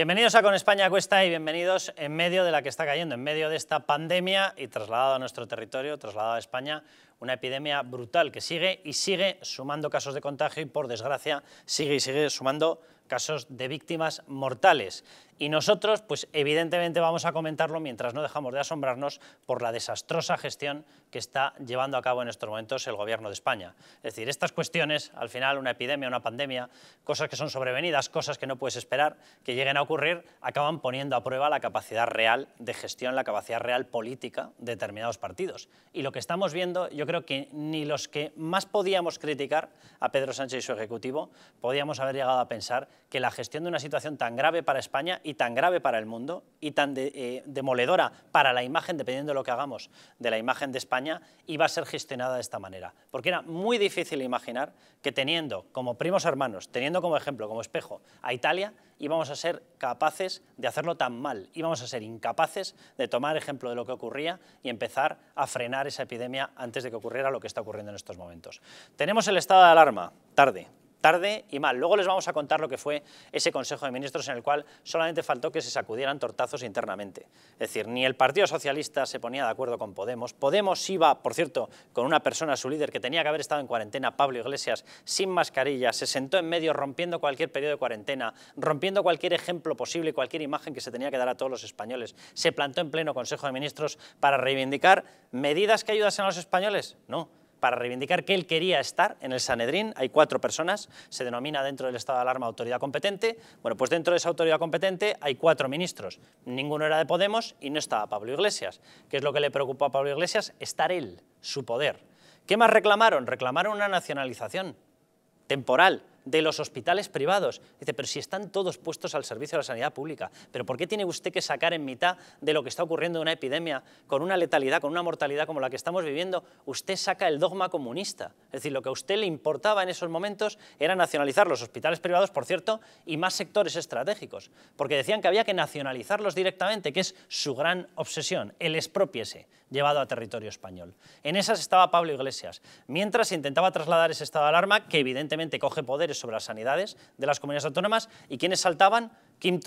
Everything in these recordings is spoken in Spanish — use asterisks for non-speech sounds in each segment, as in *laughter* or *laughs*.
Bienvenidos a Con España Cuesta y bienvenidos en medio de la que está cayendo, en medio de esta pandemia y trasladado a nuestro territorio, trasladado a España, una epidemia brutal que sigue y sigue sumando casos de contagio y por desgracia sigue y sigue sumando casos de víctimas mortales. Y nosotros, pues evidentemente vamos a comentarlo mientras no dejamos de asombrarnos por la desastrosa gestión que está llevando a cabo en estos momentos el Gobierno de España. Es decir, estas cuestiones, al final, una epidemia, una pandemia, cosas que son sobrevenidas, cosas que no puedes esperar que lleguen a ocurrir, acaban poniendo a prueba la capacidad real de gestión, la capacidad real política de determinados partidos. Y lo que estamos viendo, yo creo que ni los que más podíamos criticar a Pedro Sánchez y su Ejecutivo podíamos haber llegado a pensar que la gestión de una situación tan grave para España y tan grave para el mundo y tan eh, demoledora para la imagen, dependiendo de lo que hagamos, de la imagen de España, iba a ser gestionada de esta manera. Porque era muy difícil imaginar que teniendo como primos hermanos, teniendo como ejemplo, como espejo a Italia, íbamos a ser capaces de hacerlo tan mal, íbamos a ser incapaces de tomar ejemplo de lo que ocurría y empezar a frenar esa epidemia antes de que ocurriera lo que está ocurriendo en estos momentos. Tenemos el estado de alarma, tarde, tarde y mal. Luego les vamos a contar lo que fue ese Consejo de Ministros en el cual solamente faltó que se sacudieran tortazos internamente. Es decir, ni el Partido Socialista se ponía de acuerdo con Podemos. Podemos iba, por cierto, con una persona, su líder, que tenía que haber estado en cuarentena, Pablo Iglesias, sin mascarilla, se sentó en medio rompiendo cualquier periodo de cuarentena, rompiendo cualquier ejemplo posible, cualquier imagen que se tenía que dar a todos los españoles. Se plantó en pleno Consejo de Ministros para reivindicar medidas que ayudasen a los españoles. No, para reivindicar que él quería estar en el Sanedrín. Hay cuatro personas, se denomina dentro del estado de alarma autoridad competente. Bueno, pues dentro de esa autoridad competente hay cuatro ministros. Ninguno era de Podemos y no estaba Pablo Iglesias. ¿Qué es lo que le preocupó a Pablo Iglesias? Estar él, su poder. ¿Qué más reclamaron? Reclamaron una nacionalización temporal de los hospitales privados. Dice, pero si están todos puestos al servicio de la sanidad pública, ¿pero por qué tiene usted que sacar en mitad de lo que está ocurriendo una epidemia, con una letalidad, con una mortalidad como la que estamos viviendo, usted saca el dogma comunista? Es decir, lo que a usted le importaba en esos momentos era nacionalizar los hospitales privados, por cierto, y más sectores estratégicos, porque decían que había que nacionalizarlos directamente, que es su gran obsesión, el expropiese llevado a territorio español. En esas estaba Pablo Iglesias, mientras intentaba trasladar ese estado de alarma, que evidentemente coge poderes sobre las sanidades de las comunidades autónomas, y quienes saltaban Kim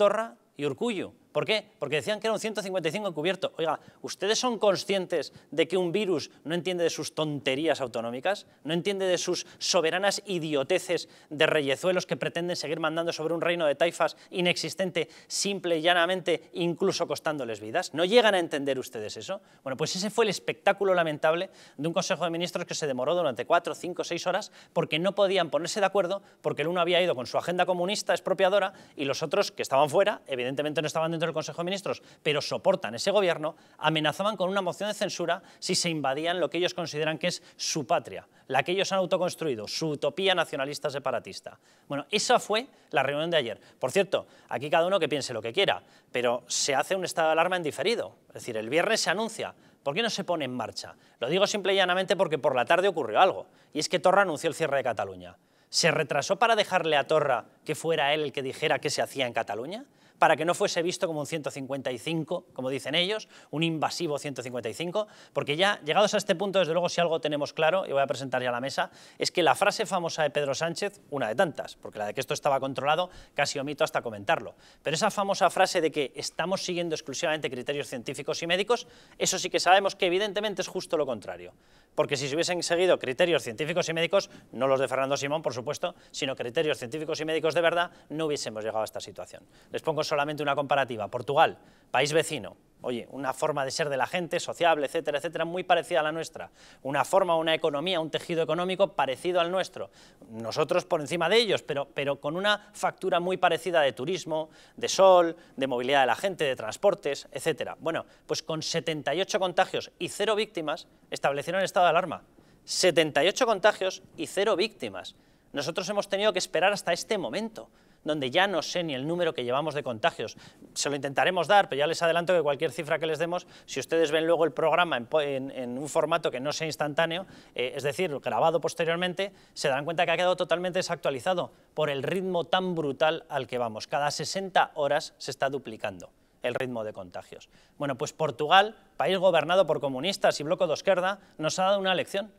y Urcuyo. ¿Por qué? Porque decían que era un 155 encubierto. Oiga, ¿ustedes son conscientes de que un virus no entiende de sus tonterías autonómicas? ¿No entiende de sus soberanas idioteces de reyezuelos que pretenden seguir mandando sobre un reino de taifas inexistente, simple y llanamente, incluso costándoles vidas? ¿No llegan a entender ustedes eso? Bueno, pues ese fue el espectáculo lamentable de un Consejo de Ministros que se demoró durante cuatro, cinco, seis horas porque no podían ponerse de acuerdo porque el uno había ido con su agenda comunista expropiadora y los otros, que estaban fuera, evidentemente no estaban dentro del Consejo de Ministros, pero soportan ese gobierno, amenazaban con una moción de censura si se invadían lo que ellos consideran que es su patria, la que ellos han autoconstruido, su utopía nacionalista separatista. Bueno, esa fue la reunión de ayer. Por cierto, aquí cada uno que piense lo que quiera, pero se hace un estado de alarma en diferido. Es decir, el viernes se anuncia, ¿Por qué no se pone en marcha? Lo digo simple y llanamente porque por la tarde ocurrió algo, y es que Torra anunció el cierre de Cataluña se retrasó para dejarle a Torra que fuera él el que dijera qué se hacía en Cataluña, para que no fuese visto como un 155, como dicen ellos, un invasivo 155, porque ya llegados a este punto, desde luego, si algo tenemos claro, y voy a presentar ya a la mesa, es que la frase famosa de Pedro Sánchez, una de tantas, porque la de que esto estaba controlado casi omito hasta comentarlo, pero esa famosa frase de que estamos siguiendo exclusivamente criterios científicos y médicos, eso sí que sabemos que evidentemente es justo lo contrario porque si se hubiesen seguido criterios científicos y médicos, no los de Fernando Simón, por supuesto, sino criterios científicos y médicos de verdad, no hubiésemos llegado a esta situación. Les pongo solamente una comparativa. Portugal, país vecino, oye, una forma de ser de la gente, sociable, etcétera, etcétera, muy parecida a la nuestra. Una forma, una economía, un tejido económico parecido al nuestro. Nosotros por encima de ellos, pero, pero con una factura muy parecida de turismo, de sol, de movilidad de la gente, de transportes, etcétera. Bueno, pues con 78 contagios y cero víctimas, establecieron estado de alarma. 78 contagios y cero víctimas. Nosotros hemos tenido que esperar hasta este momento, donde ya no sé ni el número que llevamos de contagios. Se lo intentaremos dar, pero ya les adelanto que cualquier cifra que les demos, si ustedes ven luego el programa en, un formato que no sea instantáneo, eh, es decir, grabado posteriormente, se darán cuenta que ha quedado totalmente desactualizado por el ritmo tan brutal al que vamos. Cada 60 horas se está duplicando el ritmo de contagios. Bueno, pues Portugal, país gobernado por comunistas y bloco de izquierda, nos ha dado una lección.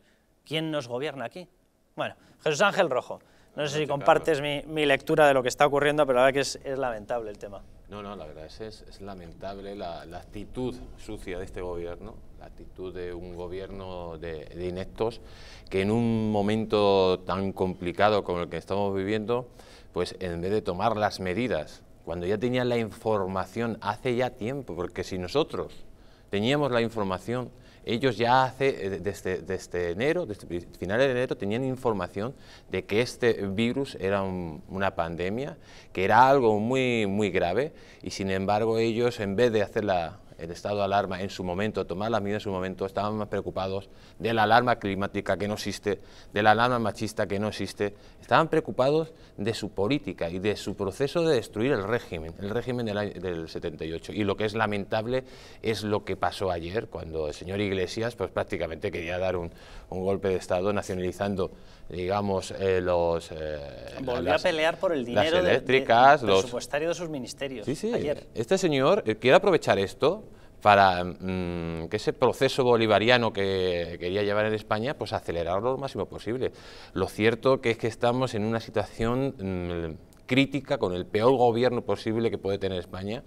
¿Quién nos gobierna aquí? Bueno, Jesús Ángel Rojo, no sé si compartes mi, lectura de lo que está ocurriendo, pero la verdad que es, lamentable el tema. No, no, la verdad es que es lamentable la, actitud sucia de este gobierno, la actitud de un gobierno de, de, inectos que en un momento tan complicado como el que estamos viviendo, pues en vez de tomar las medidas cuando ya tenían la información hace ya tiempo, porque si nosotros teníamos la información, ellos ya hace, desde, eh, este, este enero, desde este finales de enero, tenían información de que este virus era una pandemia, que era algo muy, muy grave, y sin embargo ellos, en vez de hacer la, el estado de alarma en su momento, tomar la medidas en su momento, estaban más preocupados de la alarma climática que no existe, de la alarma machista que no existe, estaban preocupados de su política y de su proceso de destruir el régimen, el régimen del, 78. Y lo que es lamentable es lo que pasó ayer, cuando el señor Iglesias pues prácticamente quería dar un golpe de Estado nacionalizando digamos, eh, los... Eh, Volvió a pelear por el dinero eléctricas, los... presupuestario de sus ministerios. Sí, sí. Este señor eh, quiere aprovechar esto para mm, que ese proceso bolivariano que quería llevar en España, pues acelerarlo lo máximo posible. Lo cierto que es que estamos en una situación mm, crítica con el peor gobierno posible que puede tener España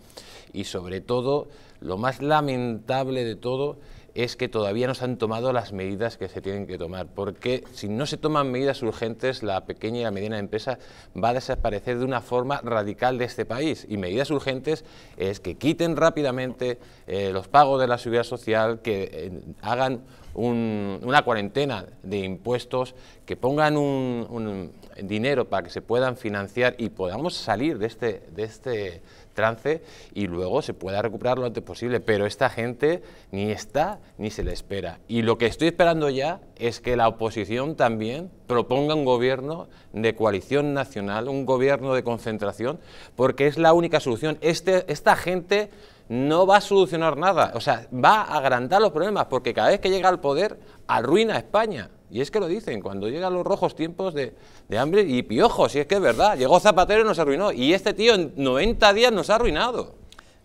y sobre todo, lo más lamentable de todo, es que todavía no se han tomado las medidas que se tienen que tomar, porque si no se toman medidas urgentes, la pequeña y la mediana empresa va a desaparecer de una forma radical de este país. Y medidas urgentes es que quiten rápidamente eh, los pagos de la seguridad social, que eh, hagan una cuarentena de impuestos, que pongan un, un dinero para que se puedan financiar y podamos salir de este... De este trance y luego se pueda recuperar lo antes posible. Pero esta gente ni está ni se le espera. Y lo que estoy esperando ya es que la oposición también proponga un gobierno de coalición nacional, un gobierno de concentración, porque es la única solución. Este, esta gente no va a solucionar nada, o sea, va a agrandar los problemas, porque cada vez que llega al poder arruina España. Y es que lo dicen, cuando llegan los rojos tiempos de, de hambre y piojos, y es que es verdad, llegó Zapatero y nos arruinó, y este tío en 90 días nos ha arruinado.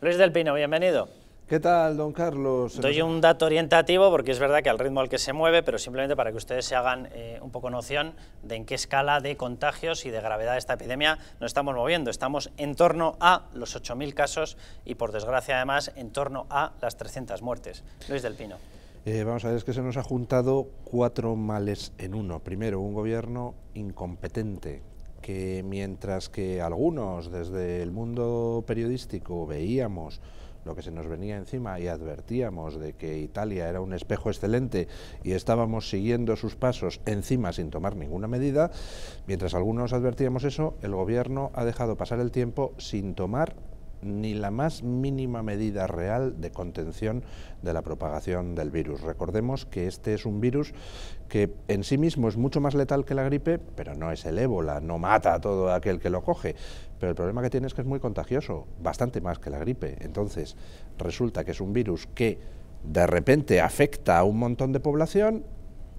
Luis del Pino, bienvenido. ¿Qué tal, don Carlos? Doy un dato orientativo porque es verdad que al ritmo al que se mueve, pero simplemente para que ustedes se hagan eh, un poco noción de en qué escala de contagios y de gravedad de esta epidemia nos estamos moviendo. Estamos en torno a los 8.000 casos y, por desgracia, además, en torno a las 300 muertes. Luis del Pino. Eh, vamos a ver, es que se nos ha juntado cuatro males en uno. Primero, un gobierno incompetente, que mientras que algunos desde el mundo periodístico veíamos lo que se nos venía encima y advertíamos de que Italia era un espejo excelente y estábamos siguiendo sus pasos encima sin tomar ninguna medida, mientras algunos advertíamos eso, el gobierno ha dejado pasar el tiempo sin tomar ni la más mínima medida real de contención de la propagación del virus. Recordemos que este es un virus que en sí mismo es mucho más letal que la gripe, pero no es el ébola, no mata a todo aquel que lo coge. Pero el problema que tiene es que es muy contagioso, bastante más que la gripe. Entonces, resulta que es un virus que de repente afecta a un montón de población,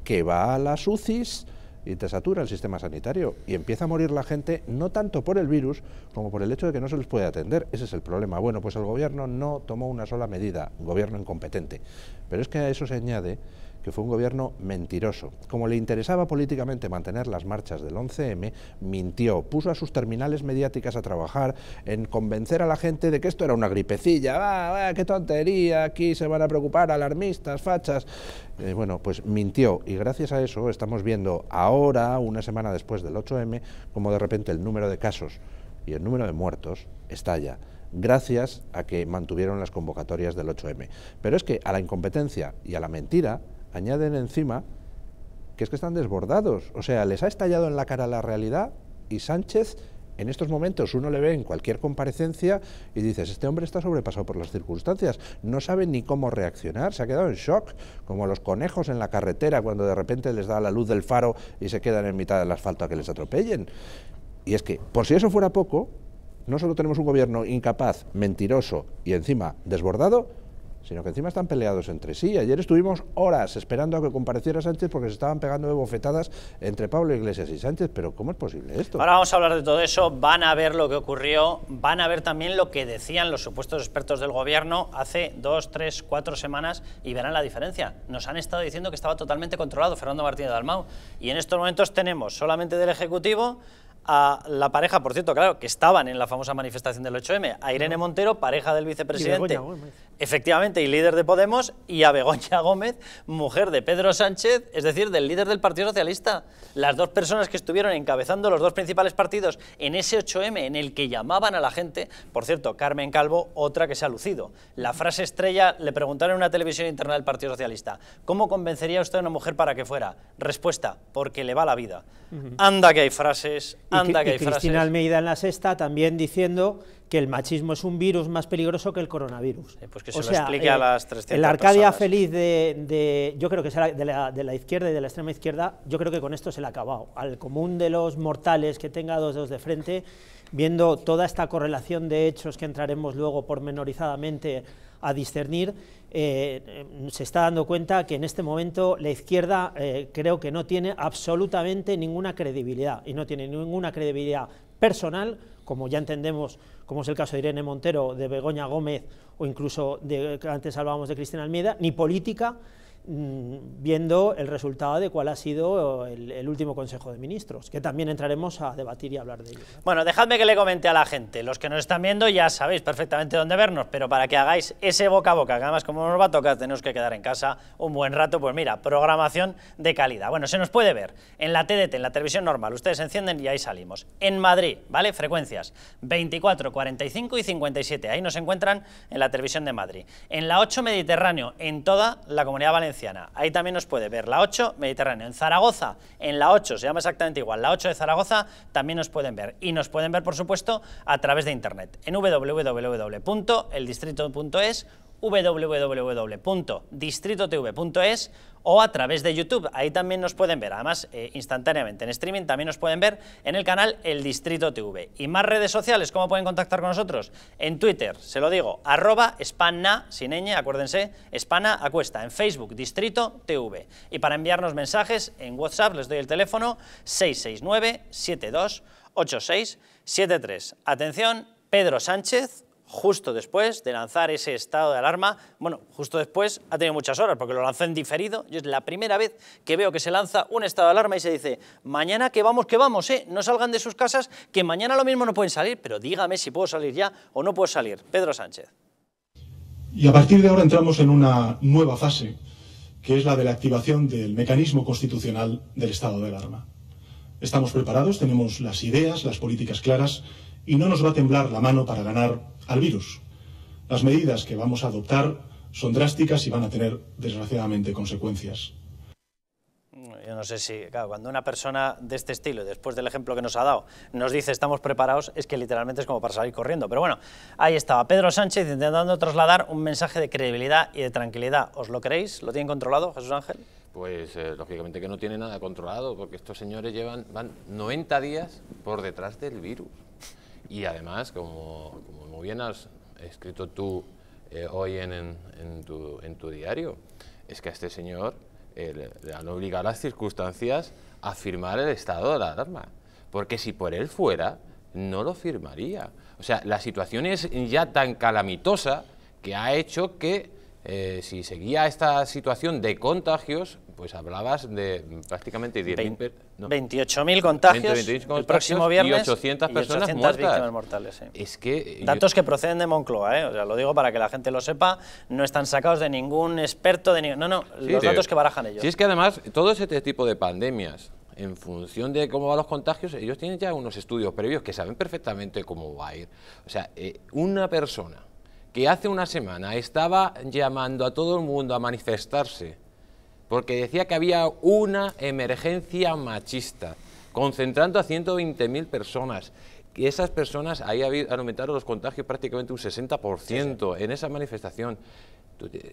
que va a las UCIs, y te satura el sistema sanitario y empieza a morir la gente no tanto por el virus como por el hecho de que no se les puede atender. Ese es el problema. Bueno, pues el gobierno no tomó una sola medida, un gobierno incompetente. Pero es que a eso se añade que fue un gobierno mentiroso. Como le interesaba políticamente mantener las marchas del 11M, mintió, puso a sus terminales mediáticas a trabajar en convencer a la gente de que esto era una gripecilla, ah, qué tontería, aquí se van a preocupar alarmistas, fachas. Eh, bueno, pues mintió y gracias a eso estamos viendo ahora, una semana después del 8M, como de repente el número de casos y el número de muertos estalla gracias a que mantuvieron las convocatorias del 8M. Pero es que a la incompetencia y a la mentira añaden encima que es que están desbordados. O sea, les ha estallado en la cara la realidad y Sánchez en estos momentos uno le ve en cualquier comparecencia y dices, este hombre está sobrepasado por las circunstancias, no sabe ni cómo reaccionar, se ha quedado en shock, como los conejos en la carretera cuando de repente les da la luz del faro y se quedan en mitad del asfalto a que les atropellen. Y es que, por si eso fuera poco, no solo tenemos un gobierno incapaz, mentiroso y encima desbordado, sino que encima están peleados entre sí. Ayer estuvimos horas esperando a que compareciera Sánchez porque se estaban pegando de bofetadas entre Pablo Iglesias y Sánchez, pero ¿cómo es posible esto? Ahora vamos a hablar de todo eso, van a ver lo que ocurrió, van a ver también lo que decían los supuestos expertos del gobierno hace dos, tres, cuatro semanas y verán la diferencia. Nos han estado diciendo que estaba totalmente controlado Fernando Martínez Dalmau y en estos momentos tenemos solamente del Ejecutivo a la pareja, por cierto, claro, que estaban en la famosa manifestación del 8M, a Irene Montero, pareja del vicepresidente, efectivamente, y líder de Podemos, y a Begoña Gómez, mujer de Pedro Sánchez, es decir, del líder del Partido Socialista. Las dos personas que estuvieron encabezando los dos principales partidos en ese 8M en el que llamaban a la gente, por cierto, Carmen Calvo, otra que se ha lucido. La frase estrella le preguntaron en una televisión interna del Partido Socialista, ¿cómo convencería usted a una mujer para que fuera? Respuesta, porque le va la vida. Anda que hay frases, y, Cristina Almeida en la sexta también diciendo que el machismo es un virus más peligroso que el coronavirus. pues que se lo explique a las 300 El Arcadia feliz de, yo creo que será de la, de la, izquierda y de la extrema izquierda, yo creo que con esto se le ha acabado. Al común de los mortales que tenga dos dedos de frente, viendo toda esta correlación de hechos que entraremos luego pormenorizadamente a discernir, eh, eh, se está dando cuenta que en este momento la izquierda eh, creo que no tiene absolutamente ninguna credibilidad y no tiene ninguna credibilidad personal, como ya entendemos, como es el caso de Irene Montero, de Begoña Gómez o incluso de antes hablábamos de Cristina Almeida, ni política, Mm, viendo el resultado de cuál ha sido el, último Consejo de Ministros, que también entraremos a debatir y hablar de ello. Bueno, dejadme que le comente a la gente, los que nos están viendo ya sabéis perfectamente dónde vernos, pero para que hagáis ese boca a boca, que además como nos va a tocar tenemos que quedar en casa un buen rato, pues mira, programación de calidad. Bueno, se nos puede ver en la TDT, en la televisión normal, ustedes encienden y ahí salimos. En Madrid, ¿vale? Frecuencias 24, 45 y 57, ahí nos encuentran en la televisión de Madrid. En la 8 Mediterráneo, en toda la Comunidad Valenciana, Ahí también nos puede ver la 8 Mediterráneo. En Zaragoza, en la 8, se llama exactamente igual, la 8 de Zaragoza, también nos pueden ver. Y nos pueden ver, por supuesto, a través de internet, en www.eldistrito.es www.distritotv.es o a través de YouTube. Ahí también nos pueden ver, además eh, instantáneamente en streaming, también nos pueden ver en el canal El Distrito TV. Y más redes sociales, ¿cómo pueden contactar con nosotros? En Twitter, se lo digo, arroba espana, sin acuérdense, espana acuesta, en Facebook, Distrito TV. Y para enviarnos mensajes, en WhatsApp les doy el teléfono 669 72 73. Atención, Pedro Sánchez justo después de lanzar ese estado de alarma. Bueno, justo después ha tenido muchas horas porque lo lanzó en diferido. Y es la primera vez que veo que se lanza un estado de alarma y se dice, mañana que vamos, que vamos, ¿eh? No salgan de sus casas, que mañana lo mismo no pueden salir, pero dígame si puedo salir ya o no puedo salir. Pedro Sánchez. Y a partir de ahora entramos en una nueva fase, que es la de la activación del mecanismo constitucional del estado de alarma. Estamos preparados, tenemos las ideas, las políticas claras y no nos va a temblar la mano para ganar al virus. Las medidas que vamos a adoptar son drásticas y van a tener, desgraciadamente, consecuencias. Yo no sé si, claro, cuando una persona de este estilo, después del ejemplo que nos ha dado, nos dice estamos preparados, es que literalmente es como para salir corriendo. Pero bueno, ahí estaba Pedro Sánchez intentando trasladar un mensaje de credibilidad y de tranquilidad. ¿Os lo creéis? ¿Lo tienen controlado, Jesús Ángel? Pues eh, lógicamente que no tiene nada controlado, porque estos señores llevan van 90 días por detrás del virus. Y además, como, como muy bien has escrito tú eh, hoy en, en, tu, en, tu, diario, es que a este señor eh, le, han obligado las circunstancias a firmar el estado de la alarma. Porque si por él fuera, no lo firmaría. O sea, la situación es ya tan calamitosa que ha hecho que eh, si seguía esta situación de contagios, pues hablabas de mm, prácticamente 10.000 28.000 contagios el próximo viernes y 800 personas víctimas mortales. Es que Datos que proceden de Moncloa, ¿eh? o sea, lo digo para que la gente lo sepa, no están sacados de ningún experto, de no, no, los datos que barajan ellos. Si es que además todo este tipo de pandemias, en función de cómo van los contagios, ellos tienen ya unos estudios previos que saben perfectamente cómo va a ir. O sea, eh, una persona que hace una semana estaba llamando a todo el mundo a manifestarse porque decía que había una emergencia machista, concentrando a 120.000 personas. Y esas personas, ahí han aumentado los contagios prácticamente un 60% en esa manifestación.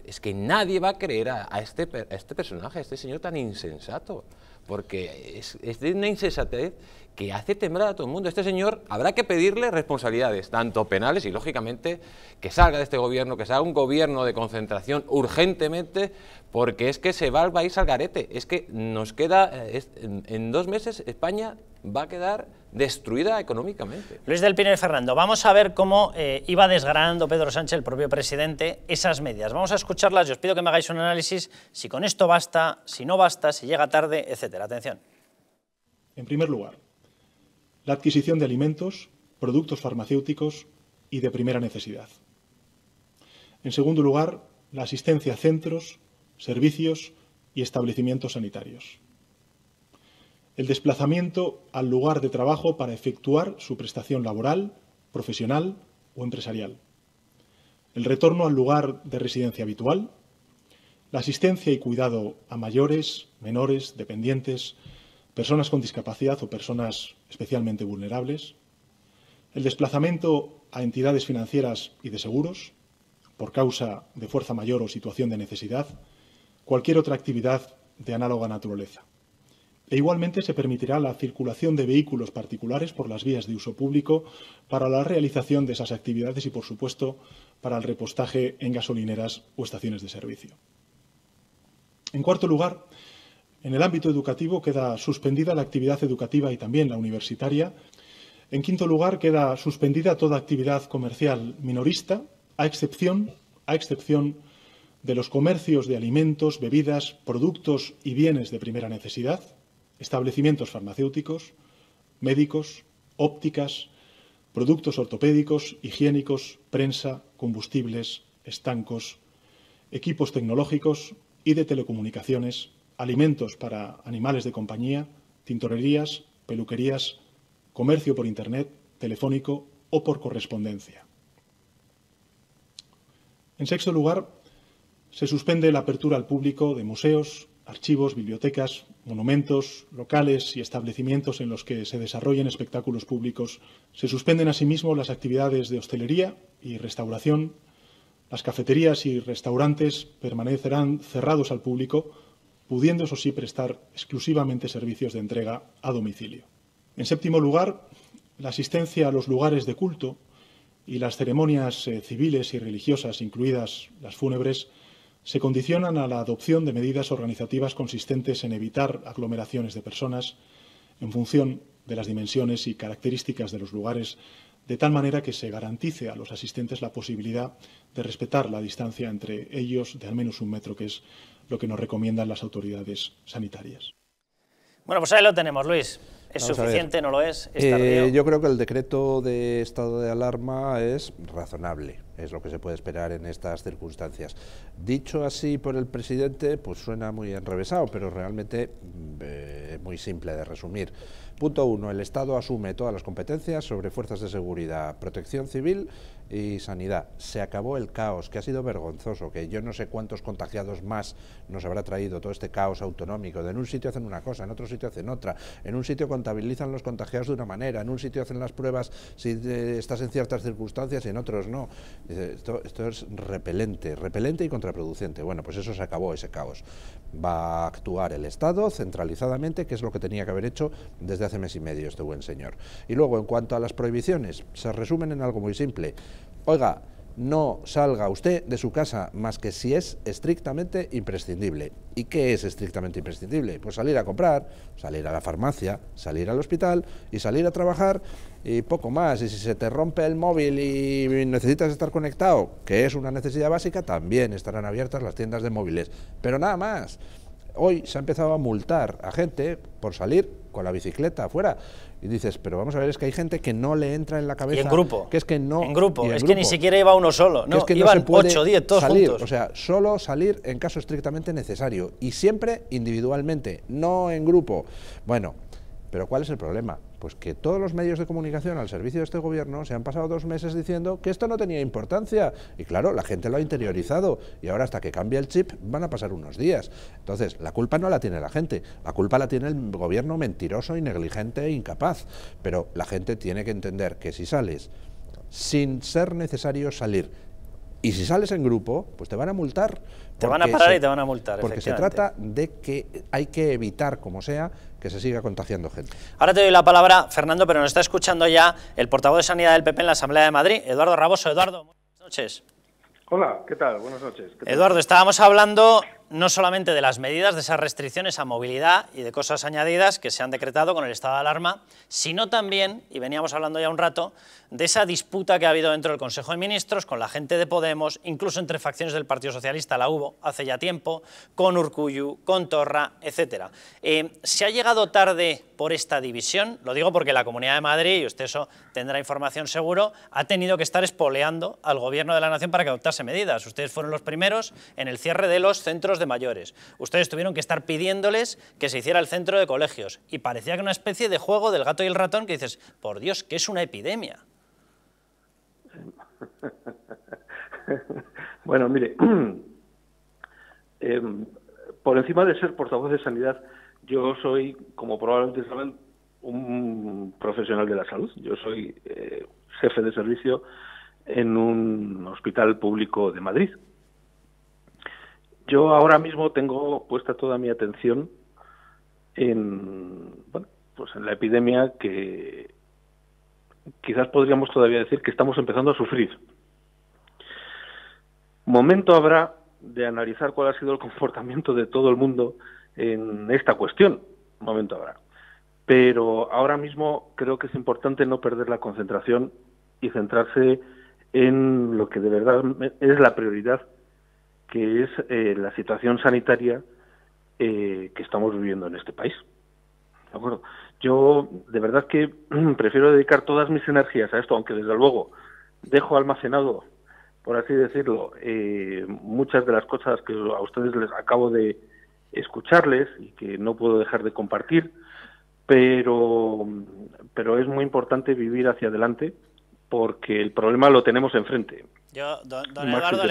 Es que nadie va a creer a, este, este personaje, a este señor tan insensato, porque es, es de una insensatez que hace temblar a todo el mundo. Este señor habrá que pedirle responsabilidades, tanto penales y lógicamente que salga de este gobierno, que sea un gobierno de concentración urgentemente, porque es que se va el país al garete. Es que nos queda, eh, en, dos meses España va a quedar destruida económicamente. Luis del Pino Fernando, vamos a ver cómo eh, iba desgranando Pedro Sánchez, el propio presidente, esas medidas. Vamos a escucharlas y os pido que me hagáis un análisis si con esto basta, si no basta, si llega tarde, etcétera. Atención. En primer lugar, la adquisición de alimentos, productos farmacéuticos y de primera necesidad. En segundo lugar, la asistencia a centros, servicios y establecimientos sanitarios. El desplazamiento al lugar de trabajo para efectuar su prestación laboral, profesional o empresarial. El retorno al lugar de residencia habitual. La asistencia y cuidado a mayores, menores, dependientes, personas con discapacidad o personas especialmente vulnerables, el desplazamiento a entidades financieras y de seguros por causa de fuerza mayor o situación de necesidad, cualquier otra actividad de análoga naturaleza. E igualmente se permitirá la circulación de vehículos particulares por las vías de uso público para la realización de esas actividades y, por supuesto, para el repostaje en gasolineras o estaciones de servicio. En cuarto lugar, en el ámbito educativo queda suspendida la actividad educativa y también la universitaria. En quinto lugar, queda suspendida toda actividad comercial minorista, a excepción, de los comercios de alimentos, bebidas, productos y bienes de primera necesidad, establecimientos farmacéuticos, médicos, ópticas, productos ortopédicos, higiénicos, prensa, combustibles, estancos, equipos tecnológicos y de telecomunicaciones, alimentos para animales de compañía, tintorerías, peluquerías, comercio por Internet, telefónico o por correspondencia. En sexto lugar, se suspende la apertura al público de museos, archivos, bibliotecas, monumentos, locales y establecimientos en los que se desarrollen espectáculos públicos. Se suspenden asimismo las actividades de hostelería y restauración. Las cafeterías y restaurantes permanecerán cerrados al público pudiendo eso sí prestar exclusivamente servicios de entrega a domicilio. En séptimo lugar, la asistencia a los lugares de culto y las ceremonias eh, civiles y religiosas, incluidas las fúnebres, se condicionan a la adopción de medidas organizativas consistentes en evitar aglomeraciones de personas en función de las dimensiones y características de los lugares, de tal manera que se garantice a los asistentes la posibilidad de respetar la distancia entre ellos de al menos un metro, que es lo que nos recomiendan las autoridades sanitarias. Bueno, pues ahí lo tenemos, Luis. ¿Es suficiente? ¿No lo es? Eh, yo creo que el decreto de estado de alarma es razonable es lo que se puede esperar en estas circunstancias. Dicho así por el presidente, pues suena muy enrevesado, pero realmente mm, es eh, muy simple de resumir. Punto uno, El Estado asume todas las competencias sobre fuerzas de seguridad, protección civil y sanidad. Se acabó el caos, que ha sido vergonzoso, que yo no sé cuántos contagiados más nos habrá traído todo este caos autonómico. De en un sitio hacen una cosa, en otro sitio hacen otra. En un sitio contabilizan los contagiados de una manera, en un sitio hacen las pruebas si eh, estás en ciertas circunstancias y en otros no. Esto, esto es repelente, repelente y contraproducente. Bueno, pues eso se acabó, ese caos. Va a actuar el Estado centralizadamente, que es lo que tenía que haber hecho desde hace mes y medio este buen señor. Y luego, en cuanto a las prohibiciones, se resumen en algo muy simple. Oiga, no salga usted de su casa más que si es estrictamente imprescindible. ¿Y qué es estrictamente imprescindible? Pues salir a comprar, salir a la farmacia, salir al hospital y salir a trabajar y poco más. Y si se te rompe el móvil y necesitas estar conectado, que es una necesidad básica, también estarán abiertas las tiendas de móviles. Pero nada más. Hoy se ha empezado a multar a gente por salir con la bicicleta afuera. Y dices, pero vamos a ver, es que hay gente que no le entra en la cabeza. en grupo. Que es que no. En grupo. es que ni siquiera iba uno solo. No, es que iban todos juntos. O sea, solo salir en caso estrictamente necesario. Y siempre individualmente, no en grupo. Bueno, pero ¿cuál es el problema? Pues que todos los medios de comunicación al servicio de este gobierno se han pasado dos meses diciendo que esto no tenía importancia. Y claro, la gente lo ha interiorizado y ahora hasta que cambie el chip van a pasar unos días. Entonces, la culpa no la tiene la gente, la culpa la tiene el gobierno mentiroso y negligente e incapaz. Pero la gente tiene que entender que si sales sin ser necesario salir, y si sales en grupo, pues te van a multar. Te van a parar y te van a multar. Porque se trata de que hay que evitar, como sea, que se siga contagiando gente. Ahora te doy la palabra, Fernando, pero nos está escuchando ya el portavoz de Sanidad del PP en la Asamblea de Madrid, Eduardo Raboso. Eduardo, buenas noches. Hola, ¿qué tal? Buenas noches. Eduardo, estábamos hablando no solamente de las medidas de esas restricciones a movilidad y de cosas añadidas que se han decretado con el estado de alarma, sino también, y veníamos hablando ya un rato, de esa disputa que ha habido dentro del Consejo de Ministros con la gente de Podemos, incluso entre facciones del Partido Socialista, la hubo hace ya tiempo, con Urcuyu, con Torra, etc. Eh, ¿Se ha llegado tarde por esta división? Lo digo porque la Comunidad de Madrid, y usted eso tendrá información seguro, ha tenido que estar espoleando al Gobierno de la Nación para que adoptase medidas. Ustedes fueron los primeros en el cierre de los centros de mayores. Ustedes tuvieron que estar pidiéndoles que se hiciera el centro de colegios y parecía que una especie de juego del gato y el ratón que dices, por Dios, que es una epidemia. *laughs* Bueno, mire, *clears throat* em, por encima de ser portavoz de sanidad, yo soy, como probablemente saben, un profesional de la salud. Yo soy eh, jefe de servicio en un hospital público de Madrid. Yo ahora mismo tengo puesta toda mi atención en, bueno, pues en la epidemia que quizás podríamos todavía decir que estamos empezando a sufrir. Momento habrá de analizar cuál ha sido el comportamiento de todo el mundo en esta cuestión. Momento habrá. Pero ahora mismo creo que es importante no perder la concentración y centrarse en lo que de verdad es la prioridad que es eh, la situación sanitaria eh, que estamos viviendo en este país. Yo de verdad que *clears throat* prefiero dedicar todas mis energías a esto, aunque desde luego dejo almacenado, por así decirlo, eh, muchas de las cosas que a ustedes les acabo de escucharles y que no puedo dejar de compartir, pero, pero es muy importante vivir hacia adelante porque el problema lo tenemos enfrente yo, don, don Eduardo,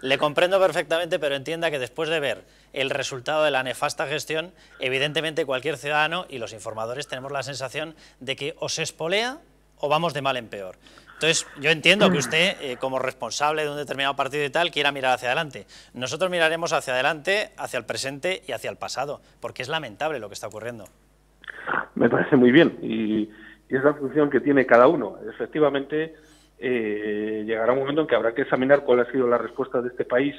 le, comprendo perfectamente, pero entienda que después de ver el resultado de la nefasta gestión, evidentemente cualquier ciudadano y los informadores tenemos la sensación de que o se espolea o vamos de mal en peor. Entonces, yo entiendo que usted, eh, como responsable de un determinado partido y tal, quiera mirar hacia adelante. Nosotros miraremos hacia adelante, hacia el presente y hacia el pasado, porque es lamentable lo que está ocurriendo. Me parece muy bien y, y es la función que tiene cada uno. Efectivamente, eh, llegará un momento en que habrá que examinar cuál ha sido la respuesta de este país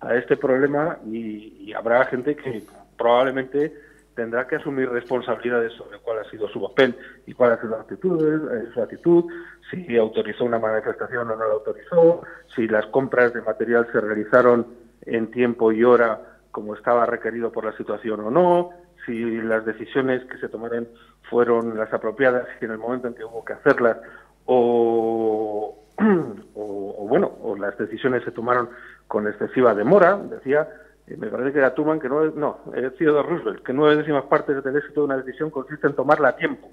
a este problema y, habrá gente que probablemente tendrá que asumir responsabilidades sobre cuál ha sido su papel y cuál ha sido eh, su actitud, si autorizó una manifestación o no la autorizó, si las compras de material se realizaron en tiempo y hora como estaba requerido por la situación o no, si las decisiones que se tomaron fueron las apropiadas y en el momento en que hubo que hacerlas *clears throat* o, o, bueno, o las decisiones se tomaron con excesiva demora, decía, eh, me parece que era Truman, que no, no, he eh, sido de Roosevelt, que nueve décimas partes del éxito de una decisión consiste en tomarla a tiempo.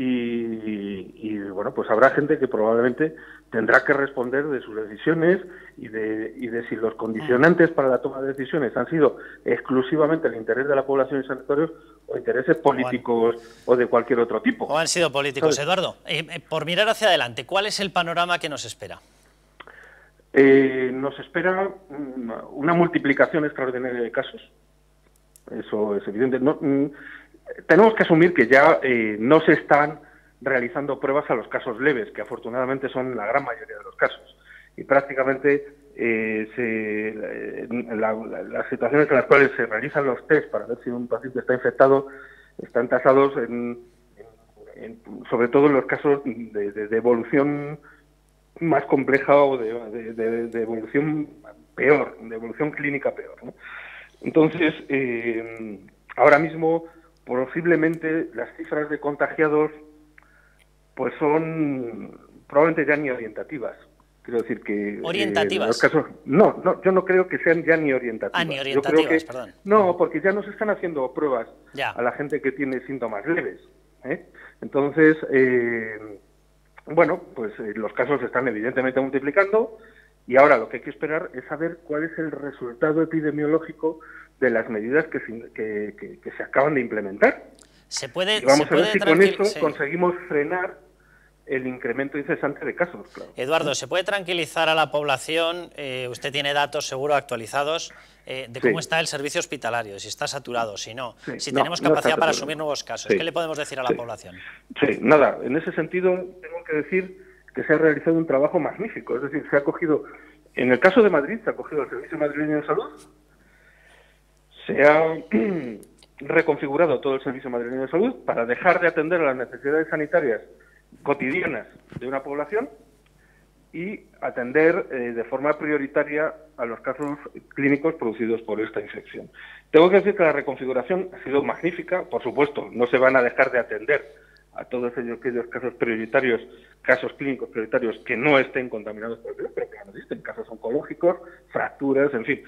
Y, bueno, pues habrá gente que probablemente tendrá que responder de sus decisiones y de, y de si los condicionantes para la toma de decisiones han sido exclusivamente el interés de la población y o intereses políticos o, de cualquier otro tipo. O han sido políticos. Eduardo, eh, eh, por mirar hacia adelante, ¿cuál es el panorama que nos espera? Eh, nos espera mm, una multiplicación extraordinaria de casos. Eso es evidente. No, mm, tenemos que asumir que ya eh, no se están realizando pruebas a los casos leves, que afortunadamente son la gran mayoría de los casos. Y prácticamente eh, eh, las situaciones en las cuales se realizan los test para ver si un paciente está infectado están tasados en, sobre todo en los casos de, evolución más compleja o de, evolución peor, de evolución clínica peor. Entonces, ahora mismo posiblemente las cifras de contagiados pues son probablemente ya ni orientativas. Quiero decir que... Eh, orientativas. no, no, yo no creo que sean ya ni orientativas. Ah, ni orientativas, perdón. No, porque ya no se están haciendo pruebas a la gente que tiene síntomas leves. ¿eh? Entonces, eh, bueno, pues los casos se están evidentemente multiplicando y ahora lo que hay que esperar es saber cuál es el resultado epidemiológico de las medidas que se, que, se acaban de implementar. Se puede, vamos a ver si con eso conseguimos frenar el incremento incesante de casos. Claro. Eduardo, ¿se puede tranquilizar a la población? Eh, usted tiene datos seguro actualizados eh, de cómo está el servicio hospitalario, si está saturado, si no, si tenemos capacidad para asumir nuevos casos. ¿Qué le podemos decir a la población? Sí, nada, en ese sentido tengo que decir que se ha realizado un trabajo magnífico. Es decir, se ha cogido, en el caso de Madrid, se ha cogido el Servicio Madrileño de Salud, se ha *clears throat* reconfigurado todo el Servicio Madrileño de Salud para dejar de atender a las necesidades sanitarias cotidianas de una población y atender eh, de forma prioritaria a los casos clínicos producidos por esta infección. Tengo que decir que la reconfiguración ha sido magnífica, por supuesto, no se van a dejar de atender a todos aquellos casos prioritarios, casos clínicos prioritarios que no estén contaminados por el virus, pero que no existen, casos oncológicos, fracturas, en fin,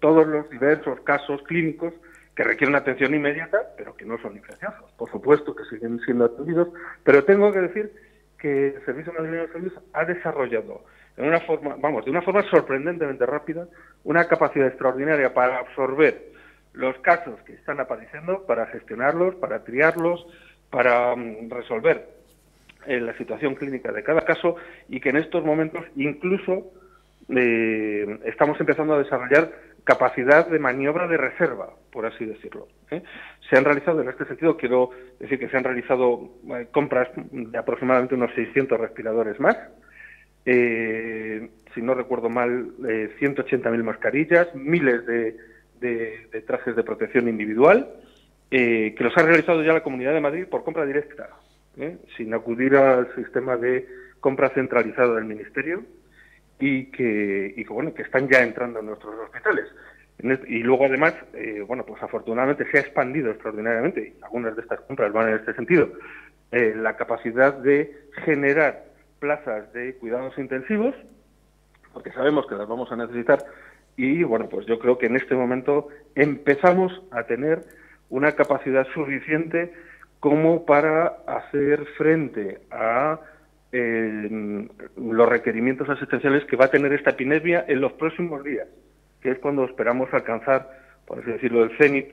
todos los diversos casos clínicos que requieren atención inmediata, pero que no son infecciosos. Por supuesto que siguen siendo atendidos, pero tengo que decir que el Servicio Madrileño de Salud ha desarrollado en una forma, vamos, de una forma sorprendentemente rápida, una capacidad extraordinaria para absorber los casos que están apareciendo, para gestionarlos, para triarlos, para mm, resolver eh, la situación clínica de cada caso y que en estos momentos incluso eh, estamos empezando a desarrollar capacidad de maniobra de reserva, por así decirlo. ¿eh? Se han realizado, en este sentido, quiero decir que se han realizado compras de aproximadamente unos 600 respiradores más, si no recuerdo mal, 180.000 mascarillas, miles de, trajes de protección individual eh, que los ha realizado ya la Comunidad de Madrid por compra directa, ¿eh? sin acudir al sistema de compra centralizado del Ministerio y que, bueno, que están ya entrando en nuestros hospitales. Y luego, además, eh, bueno, pues afortunadamente se ha expandido extraordinariamente, y algunas de estas compras van en este sentido, la capacidad de generar plazas de cuidados intensivos, porque sabemos que las vamos a necesitar, y bueno, pues yo creo que en este momento empezamos a tener una capacidad suficiente como para hacer frente a eh, los requerimientos asistenciales que va a tener esta epidemia en los próximos días, que es cuando esperamos alcanzar, por así decirlo, el cenit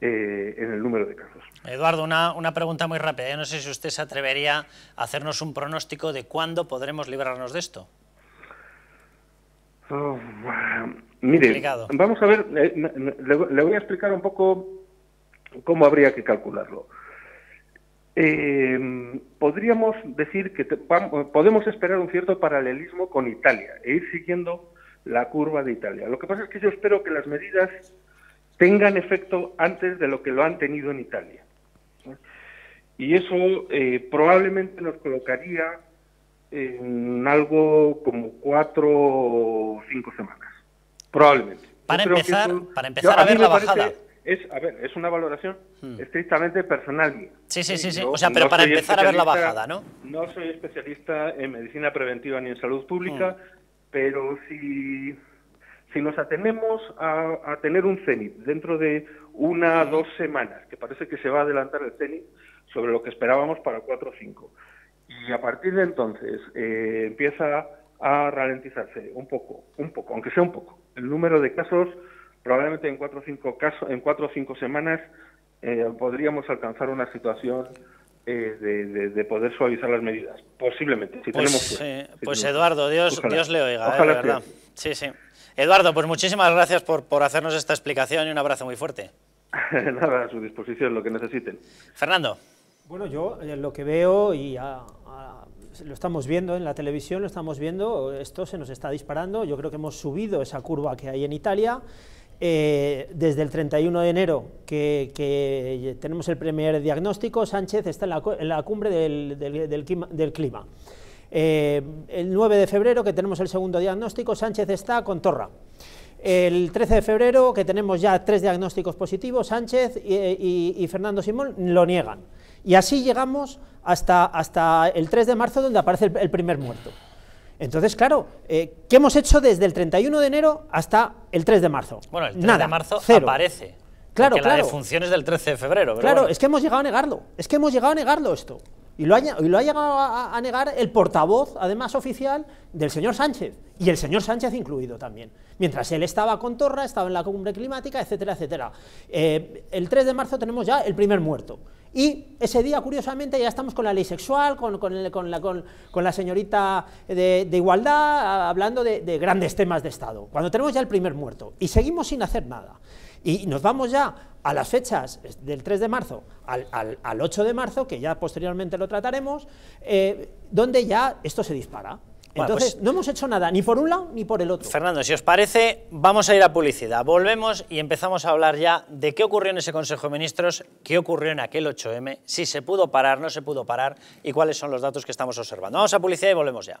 eh, en el número de casos. Eduardo, una, una pregunta muy rápida. Yo no sé si usted se atrevería a hacernos un pronóstico de cuándo podremos librarnos de esto. Oh, mire, vamos a ver, eh, le voy a explicar un poco ¿Cómo habría que calcularlo? Em, podríamos decir que podemos esperar un cierto paralelismo con Italia e ir siguiendo la curva de Italia. Lo que pasa es que yo espero que las medidas tengan efecto antes de lo que lo han tenido en Italia. Y eso eh, probablemente nos colocaría en algo como cuatro o cinco semanas. Probablemente. Para empezar, para a, ver la bajada es, a ver, es una valoración hmm. estrictamente personal Sí, sí, sí, sí. o sea, pero para empezar a ver la bajada, ¿no? No soy especialista en medicina preventiva ni en salud pública, hmm. pero si, si nos atenemos a, tener un CENIT dentro de una hmm. dos semanas, que parece que se va a adelantar el CENIT sobre lo que esperábamos para cuatro o cinco y a partir de entonces eh, empieza a ralentizarse un poco, un poco, aunque sea un poco, el número de casos probablemente en cuatro o cinco casos, en cuatro o cinco semanas eh, podríamos alcanzar una situación eh, de, poder suavizar las medidas, posiblemente. Si pues, tenemos eh, pues Eduardo, Dios, le oiga, Ojalá verdad. Sí, sí. Eduardo, pues muchísimas gracias por, por hacernos esta explicación y un abrazo muy fuerte. *laughs* Nada, a su disposición, lo que necesiten. Fernando. Bueno, yo lo que veo y lo estamos viendo en la televisión, lo estamos viendo, esto se nos está disparando, yo creo que hemos subido esa curva que hay en Italia eh, desde el 31 de enero que, tenemos el primer diagnóstico, Sánchez está en la, cumbre del, clima. Eh, el 9 de febrero que tenemos el segundo diagnóstico, Sánchez está con Torra. El 13 de febrero que tenemos ya tres diagnósticos positivos, Sánchez y, Fernando Simón lo niegan. Y así llegamos hasta, hasta el 3 de marzo donde aparece el primer muerto. Entonces, claro, eh, ¿qué hemos hecho desde el 31 de enero hasta el 3 de marzo? Bueno, el 3 Nada, de marzo aparece. Claro, claro. La defunción es del 13 de febrero. claro, es que hemos llegado a negarlo. Es que hemos llegado a negarlo esto. Y lo ha, y lo ha llegado a, negar el portavoz, además oficial, del señor Sánchez. Y el señor Sánchez incluido también. Mientras él estaba con Torra, estaba en la cumbre climática, etcétera, etcétera. Eh, el 3 de marzo tenemos ya el primer muerto. Y ese día, curiosamente, ya estamos con la ley sexual, con, la, con la, señorita de, igualdad, hablando de, grandes temas de Estado, cuando tenemos ya el primer muerto y seguimos sin hacer nada. Y nos vamos ya a las fechas del 3 de marzo al, 8 de marzo, que ya posteriormente lo trataremos, eh, donde ya esto se dispara. Entonces, pues, no hemos hecho nada, ni por un lado ni por el otro. Fernando, si os parece, vamos a ir a publicidad. Volvemos y empezamos a hablar ya de qué ocurrió en ese Consejo de Ministros, qué ocurrió en aquel 8M, si se pudo parar, no se pudo parar y cuáles son los datos que estamos observando. Vamos a publicidad y volvemos ya.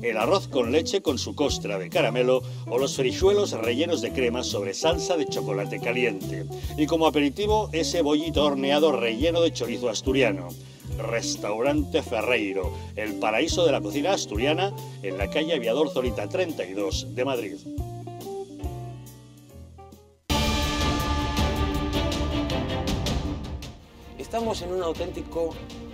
el arroz con leche con su costra de caramelo o los frijuelos rellenos de crema sobre salsa de chocolate caliente. Y como aperitivo, ese bollito horneado relleno de chorizo asturiano. Restaurante Ferreiro, el paraíso de la cocina asturiana en la calle Aviador Zolita 32 de Madrid. Estamos en un auténtico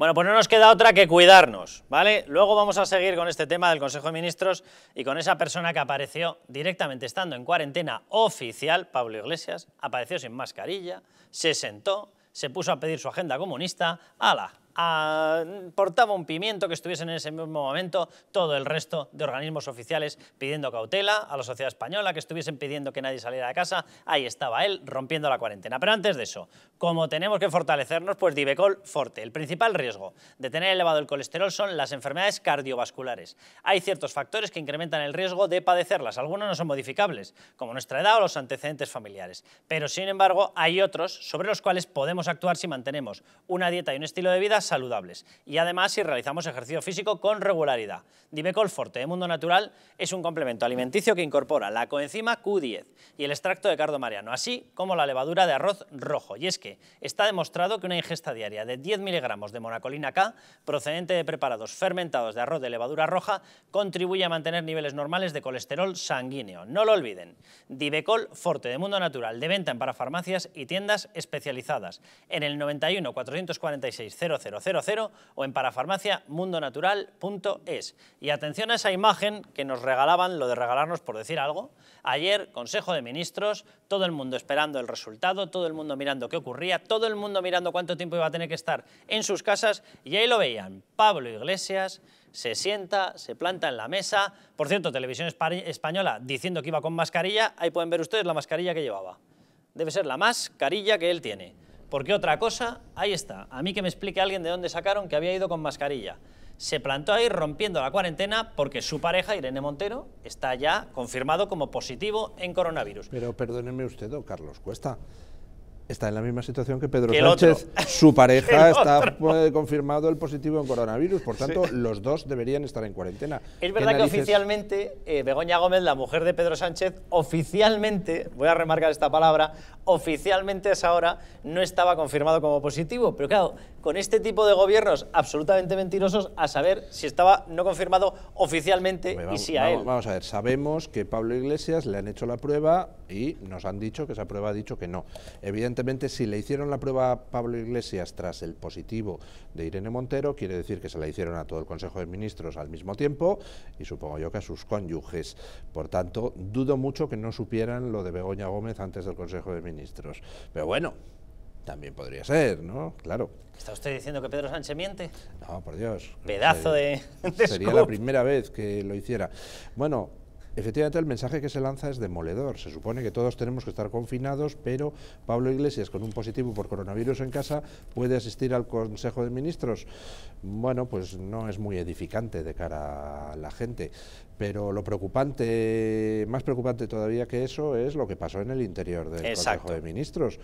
Bueno, pues no nos queda otra que cuidarnos, ¿vale? Luego vamos a seguir con este tema del Consejo de Ministros y con esa persona que apareció directamente estando en cuarentena oficial, Pablo Iglesias, apareció sin mascarilla, se sentó, se puso a pedir su agenda comunista, ¡ala! ...portaba un pimiento que estuviesen en ese mismo momento todo el resto de organismos oficiales pidiendo cautela, a la sociedad española que estuviesen pidiendo que nadie saliera de casa, ahí estaba él rompiendo la cuarentena. Pero antes de eso, como tenemos que fortalecernos, pues Divecol Forte. El principal riesgo de tener elevado el colesterol son las enfermedades cardiovasculares. Hay ciertos factores que incrementan el riesgo de padecerlas, algunos no son modificables, como nuestra edad o los antecedentes familiares. Pero sin embargo, hay otros sobre los cuales podemos actuar si mantenemos una dieta y un estilo de vida saludables y además si realizamos ejercicio físico con regularidad. Dibecol Forte ¿eh? de Mundo Natural es un complemento alimenticio que incorpora la coenzima Q10 y el extracto de cardo mariano, así como la levadura de arroz rojo. Y es que está demostrado que una ingesta diaria de 10 miligramos de monacolina K, procedente de preparados fermentados de arroz de levadura roja, contribuye a mantener niveles normales de colesterol sanguíneo. No lo olviden, Dibecol Forte ¿eh? de Mundo Natural, de venta en parafarmacias y tiendas especializadas. En el 91 446 00 o en mundonatural.es Y atención a esa imagen que nos regalaban, lo de regalarnos por decir algo. Ayer, Consejo de Ministros, todo el mundo esperando el resultado, todo el mundo mirando qué ocurría, todo el mundo mirando cuánto tiempo iba a tener que estar en sus casas y ahí lo veían. Pablo Iglesias, se sienta, se planta en la mesa. Por cierto, Televisión Española diciendo que iba con mascarilla, ahí pueden ver ustedes la mascarilla que llevaba. Debe ser la mascarilla que él tiene. Porque otra cosa, ahí está, a mí que me explique alguien de dónde sacaron que había ido con mascarilla. Se plantó ahí rompiendo la cuarentena porque su pareja, Irene Montero, está ya confirmado como positivo en coronavirus. Pero perdóneme usted, don Carlos Cuesta, está en la misma situación que Pedro Sánchez. *laughs* Su pareja está confirmado el positivo en coronavirus, por tanto, los dos deberían estar en cuarentena. Es verdad que oficialmente eh, Begoña Gómez, la mujer de Pedro Sánchez, oficialmente, voy a remarcar esta palabra, oficialmente a esa hora no estaba confirmado como positivo, pero claro, con este tipo de gobiernos absolutamente mentirosos a saber si estaba no confirmado oficialmente y si a él. Vamos a ver, sabemos que Pablo Iglesias le han hecho la prueba y nos han dicho que esa prueba ha dicho que no. Evidentemente, si le hicieron la prueba a Pablo Iglesias tras el positivo de Irene Montero, quiere decir que se la hicieron a todo el Consejo de Ministros al mismo tiempo y supongo yo que a sus cónyuges. Por tanto, dudo mucho que no supieran lo de Begoña Gómez antes del Consejo de Ministros. Pero bueno, también podría ser, ¿no? Claro. ¿Está usted diciendo que Pedro Sánchez miente? No, por Dios. Pedazo *laughs* de... Sería la primera vez que lo hiciera. Bueno, Efectivamente, el mensaje que se lanza es demoledor. Se supone que todos tenemos que estar confinados, pero Pablo Iglesias, con un positivo por coronavirus en casa, puede asistir al Consejo de Ministros. Bueno, pues no es muy edificante de cara a la gente. Pero lo preocupante, más preocupante todavía que eso, es lo que pasó en el interior del Consejo de Ministros.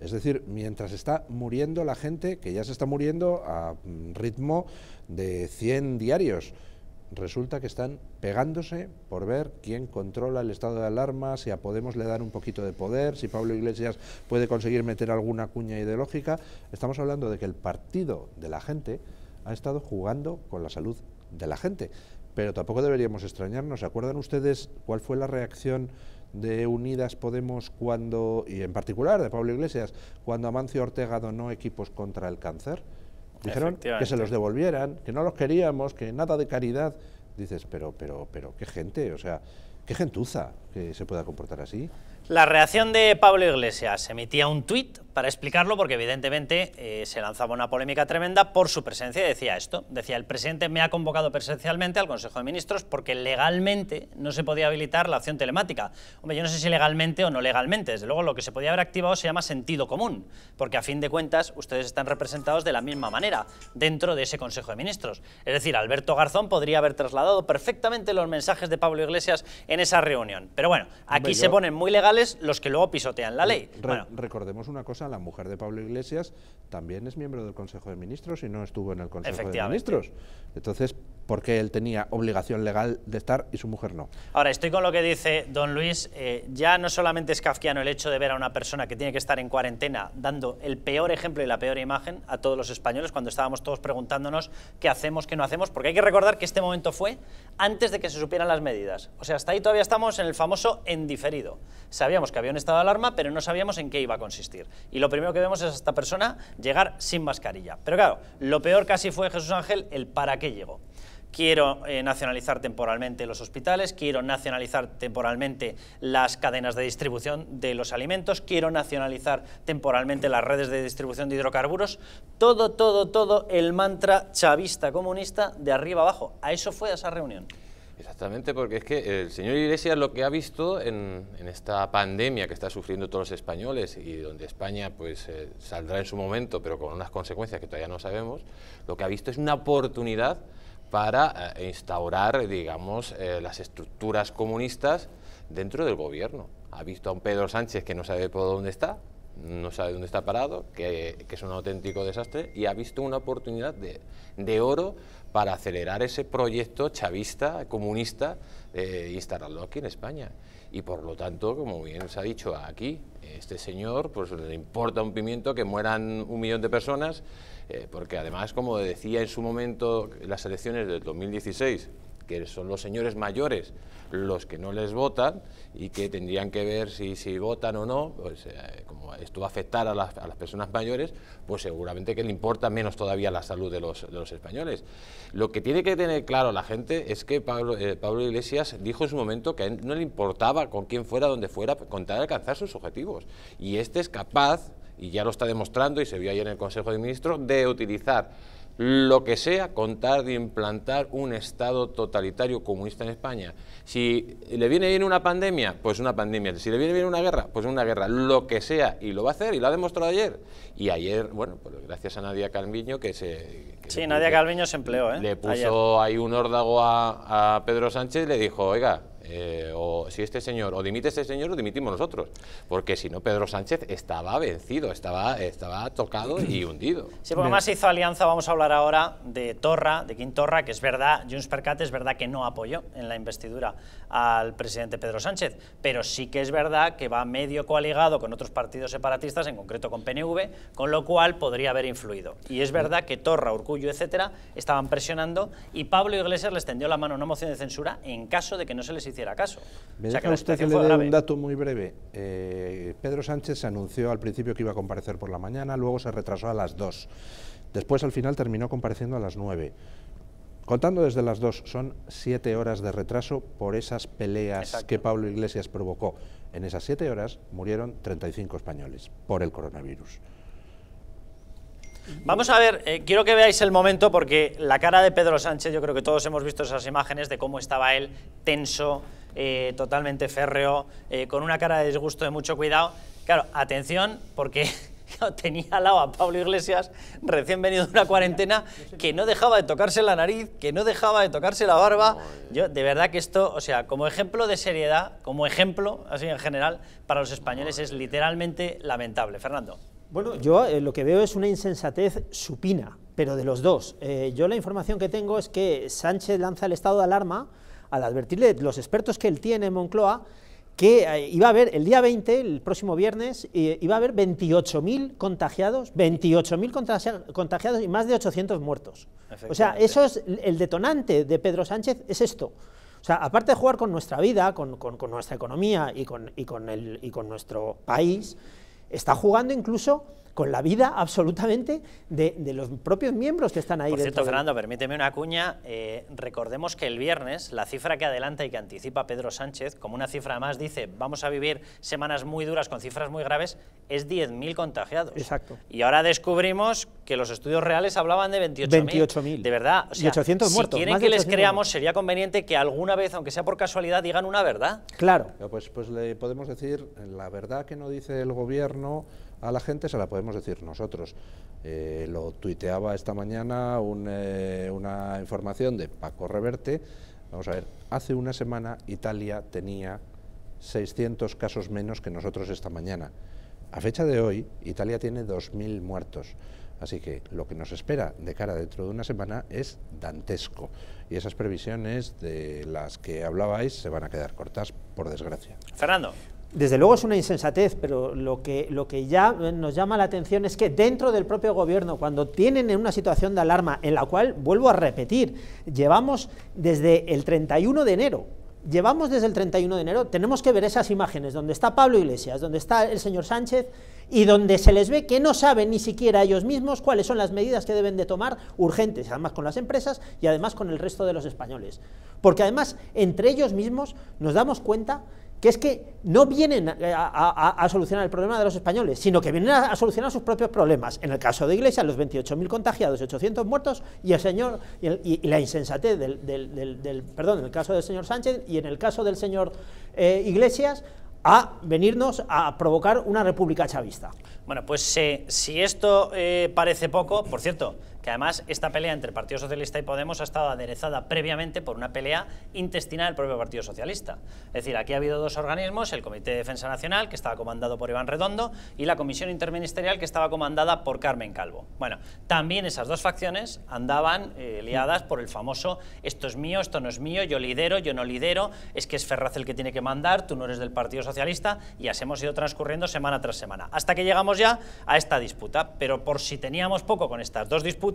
Es decir, mientras está muriendo la gente, que ya se está muriendo a mm, ritmo de 100 diarios, resulta que están pegándose por ver quién controla el estado de alarma, si a Podemos le dan un poquito de poder, si Pablo Iglesias puede conseguir meter alguna cuña ideológica. Estamos hablando de que el partido de la gente ha estado jugando con la salud de la gente. Pero tampoco deberíamos extrañarnos. ¿Se acuerdan ustedes cuál fue la reacción de Unidas Podemos cuando, y en particular de Pablo Iglesias, cuando Amancio Ortega donó equipos contra el cáncer? Dijeron que se los devolvieran, que no los queríamos, que nada de caridad. Dices, pero, pero, pero, qué gente, o sea, qué gentuza que se pueda comportar así. La reacción de Pablo Iglesias emitía un tuit para explicarlo porque evidentemente eh, se lanzaba una polémica tremenda por su presencia y decía esto. Decía, el presidente me ha convocado presencialmente al Consejo de Ministros porque legalmente no se podía habilitar la acción telemática. Hombre, yo no sé si legalmente o no legalmente. Desde luego lo que se podía haber activado se llama sentido común, porque a fin de cuentas ustedes están representados de la misma manera dentro de ese Consejo de Ministros. Es decir, Alberto Garzón podría haber trasladado perfectamente los mensajes de Pablo Iglesias en esa reunión. Pero bueno, aquí se ponen muy legales los que luego pisotean la ley. Recordemos una cosa, la mujer de Pablo Iglesias también es miembro del Consejo de Ministros y no estuvo en el Consejo de Ministros. Entonces, ¿por qué él tenía obligación legal de estar y su mujer no? Ahora, estoy con lo que dice don Luis. Eh, ya no solamente es kafkiano el hecho de ver a una persona que tiene que estar en cuarentena dando el peor ejemplo y la peor imagen a todos los españoles cuando estábamos todos preguntándonos qué hacemos, qué no hacemos, porque hay que recordar que este momento fue antes de que se supieran las medidas. O sea, hasta ahí todavía estamos en el famoso en diferido sabíamos que había un estado de alarma, pero no sabíamos en qué iba a consistir. Y lo primero que vemos es a esta persona llegar sin mascarilla. Pero claro, lo peor casi fue Jesús Ángel el para qué llegó quiero eh, nacionalizar temporalmente los hospitales, quiero nacionalizar temporalmente las cadenas de distribución de los alimentos, quiero nacionalizar temporalmente las redes de distribución de hidrocarburos, todo, todo, todo el mantra chavista comunista de arriba abajo. A eso fue esa reunión. Exactamente, porque es que el señor Iglesias lo que ha visto en, esta pandemia que está sufriendo todos los españoles y donde España pues eh, saldrá en su momento, pero con unas consecuencias que todavía no sabemos, lo que ha visto es una oportunidad para eh, instaurar, digamos, eh, las estructuras comunistas dentro del gobierno. Ha visto a un Pedro Sánchez que no sabe por dónde está, no sabe dónde está parado, que, es un auténtico desastre, y ha visto una oportunidad de oro para acelerar ese proyecto chavista, comunista, eh, instalarlo aquí en España. Y por lo tanto, como bien se ha dicho aquí, este señor pues le importa un pimiento que mueran un millón de personas, eh, porque además, como decía en su momento las elecciones del 2016, que son los señores mayores los que no les votan y que tendrían que ver si, votan o no, pues eh, como esto va a afectar a las, personas mayores, pues seguramente que le importa menos todavía la salud de los, españoles. Lo que tiene que tener claro la gente es que eh, Pablo, Iglesias dijo en su momento que a él no le importaba con quién fuera, donde fuera, contar alcanzar sus objetivos. Y este es capaz, y ya lo está demostrando y se vio ayer en el Consejo de Ministros, de utilizar lo que sea contar de implantar un Estado totalitario comunista en España. Si le viene bien una pandemia, pues una pandemia. Si le viene bien una guerra, pues una guerra. Lo que sea, y lo va a hacer, y lo ha demostrado ayer. Y ayer, bueno, pues gracias a Nadia Calviño que se... sí, Nadia Calviño se empleó, ¿eh? Le puso ahí un órdago a, a Pedro Sánchez y le dijo, oiga, eh, o si este señor, o dimite este señor, o dimitimos nosotros. Porque si no, Pedro Sánchez estaba vencido, estaba, estaba tocado y *clears throat* hundido. Sí, porque además hizo alianza, vamos a hablar ahora, de Torra, de Quintorra, que es verdad, Junts per Cat es verdad que no apoyó en la investidura al presidente Pedro Sánchez, pero sí que es verdad que va medio coaligado con otros partidos separatistas, en concreto con PNV, con lo cual podría haber influido. Y es verdad que Torra, Urcullo, etcétera, estaban presionando y Pablo Iglesias les tendió la mano a una moción de censura en caso de que no se les hiciera caso. Me usted que le un dato muy breve. Eh, Pedro Sánchez se anunció al principio que iba a comparecer por la mañana, luego se retrasó a las 2. Después, al final, terminó compareciendo a las 9. Contando desde las 2, son 7 horas de retraso por esas peleas que Pablo Iglesias provocó. En esas 7 horas murieron 35 españoles por el coronavirus. Vamos a ver, eh, quiero que veáis el momento porque la cara de Pedro Sánchez, yo creo que todos hemos visto esas imágenes de cómo estaba él tenso, eh, totalmente férreo, eh, con una cara de disgusto de mucho cuidado. Claro, atención porque *laughs* tenía al lado a Pablo Iglesias, recién venido de una cuarentena, que no dejaba de tocarse la nariz, que no dejaba de tocarse la barba. Yo, de verdad que esto, o sea, como ejemplo de seriedad, como ejemplo, así en general, para los españoles es literalmente lamentable. Fernando. Bueno, yo eh, lo que veo es una insensatez supina, pero de los dos. Eh, yo la información que tengo es que Sánchez lanza el estado de alarma al advertirle los expertos que él tiene en Moncloa que eh, iba a haber el día 20, el próximo viernes, iba a haber 28.000 contagiados, 28.000 contagiados y más de 800 muertos. O sea, eso es el detonante de Pedro Sánchez, es esto. O sea, aparte de jugar con nuestra vida, con, nuestra economía y con, con y con nuestro país, Está jugando incluso con la vida absolutamente de, los propios miembros que están ahí. Por cierto, Fernando, permíteme una cuña. Eh, recordemos que el viernes la cifra que adelanta y que anticipa Pedro Sánchez, como una cifra más, dice vamos a vivir semanas muy duras con cifras muy graves, es 10.000 contagiados. Exacto. Y ahora descubrimos que los estudios reales hablaban de 28.000. 28.000. de verdad. 800 muertos. Si quieren que les creamos, sería conveniente que alguna vez, aunque sea por casualidad, digan una verdad. Claro. Pues, pues le podemos decir la verdad que no dice el gobierno a la gente se la podemos decir nosotros. Eh, lo tuiteaba esta mañana eh, una información de Paco Reverte. Vamos a ver, hace una semana Italia tenía 600 casos menos que nosotros esta mañana. A fecha de hoy, Italia tiene 2.000 muertos. Así que lo que nos espera de cara dentro de una semana es dantesco. Y esas previsiones de las que hablabais se van a quedar cortas, por desgracia. Fernando desde luego es una insensatez, pero lo que, lo que ya nos llama la atención es que dentro del propio gobierno, cuando tienen en una situación de alarma, en la cual, vuelvo a repetir, llevamos desde el 31 de enero, llevamos desde el 31 de enero, tenemos que ver esas imágenes donde está Pablo Iglesias, donde está el señor Sánchez y donde se les ve que no saben ni siquiera ellos mismos cuáles son las medidas que deben de tomar urgentes, además con las empresas y además con el resto de los españoles. Porque además entre ellos mismos nos damos cuenta que es que no vienen a, solucionar el problema de los españoles, sino que vienen a, solucionar sus propios problemas. En el caso de Iglesias, los 28.000 contagiados, 800 muertos, y el señor y, la insensatez del, del, del, perdón, en el caso del señor Sánchez y en el caso del señor eh, Iglesias, a venirnos a provocar una república chavista. Bueno, pues eh, si esto eh, parece poco, por cierto, que además esta pelea entre el Partido Socialista y Podemos ha estado aderezada previamente por una pelea intestinal del propio Partido Socialista. Es decir, aquí ha habido dos organismos, el Comité de Defensa Nacional, que estaba comandado por Iván Redondo, y la Comisión Interministerial, que estaba comandada por Carmen Calvo. Bueno, también esas dos facciones andaban eh, liadas por el famoso esto es mío, esto no es mío, yo lidero, yo no lidero, es que es Ferraz el que tiene que mandar, tú no eres del Partido Socialista, y así hemos ido transcurriendo semana tras semana, hasta que llegamos ya a esta disputa. Pero por si teníamos poco con estas dos disputas,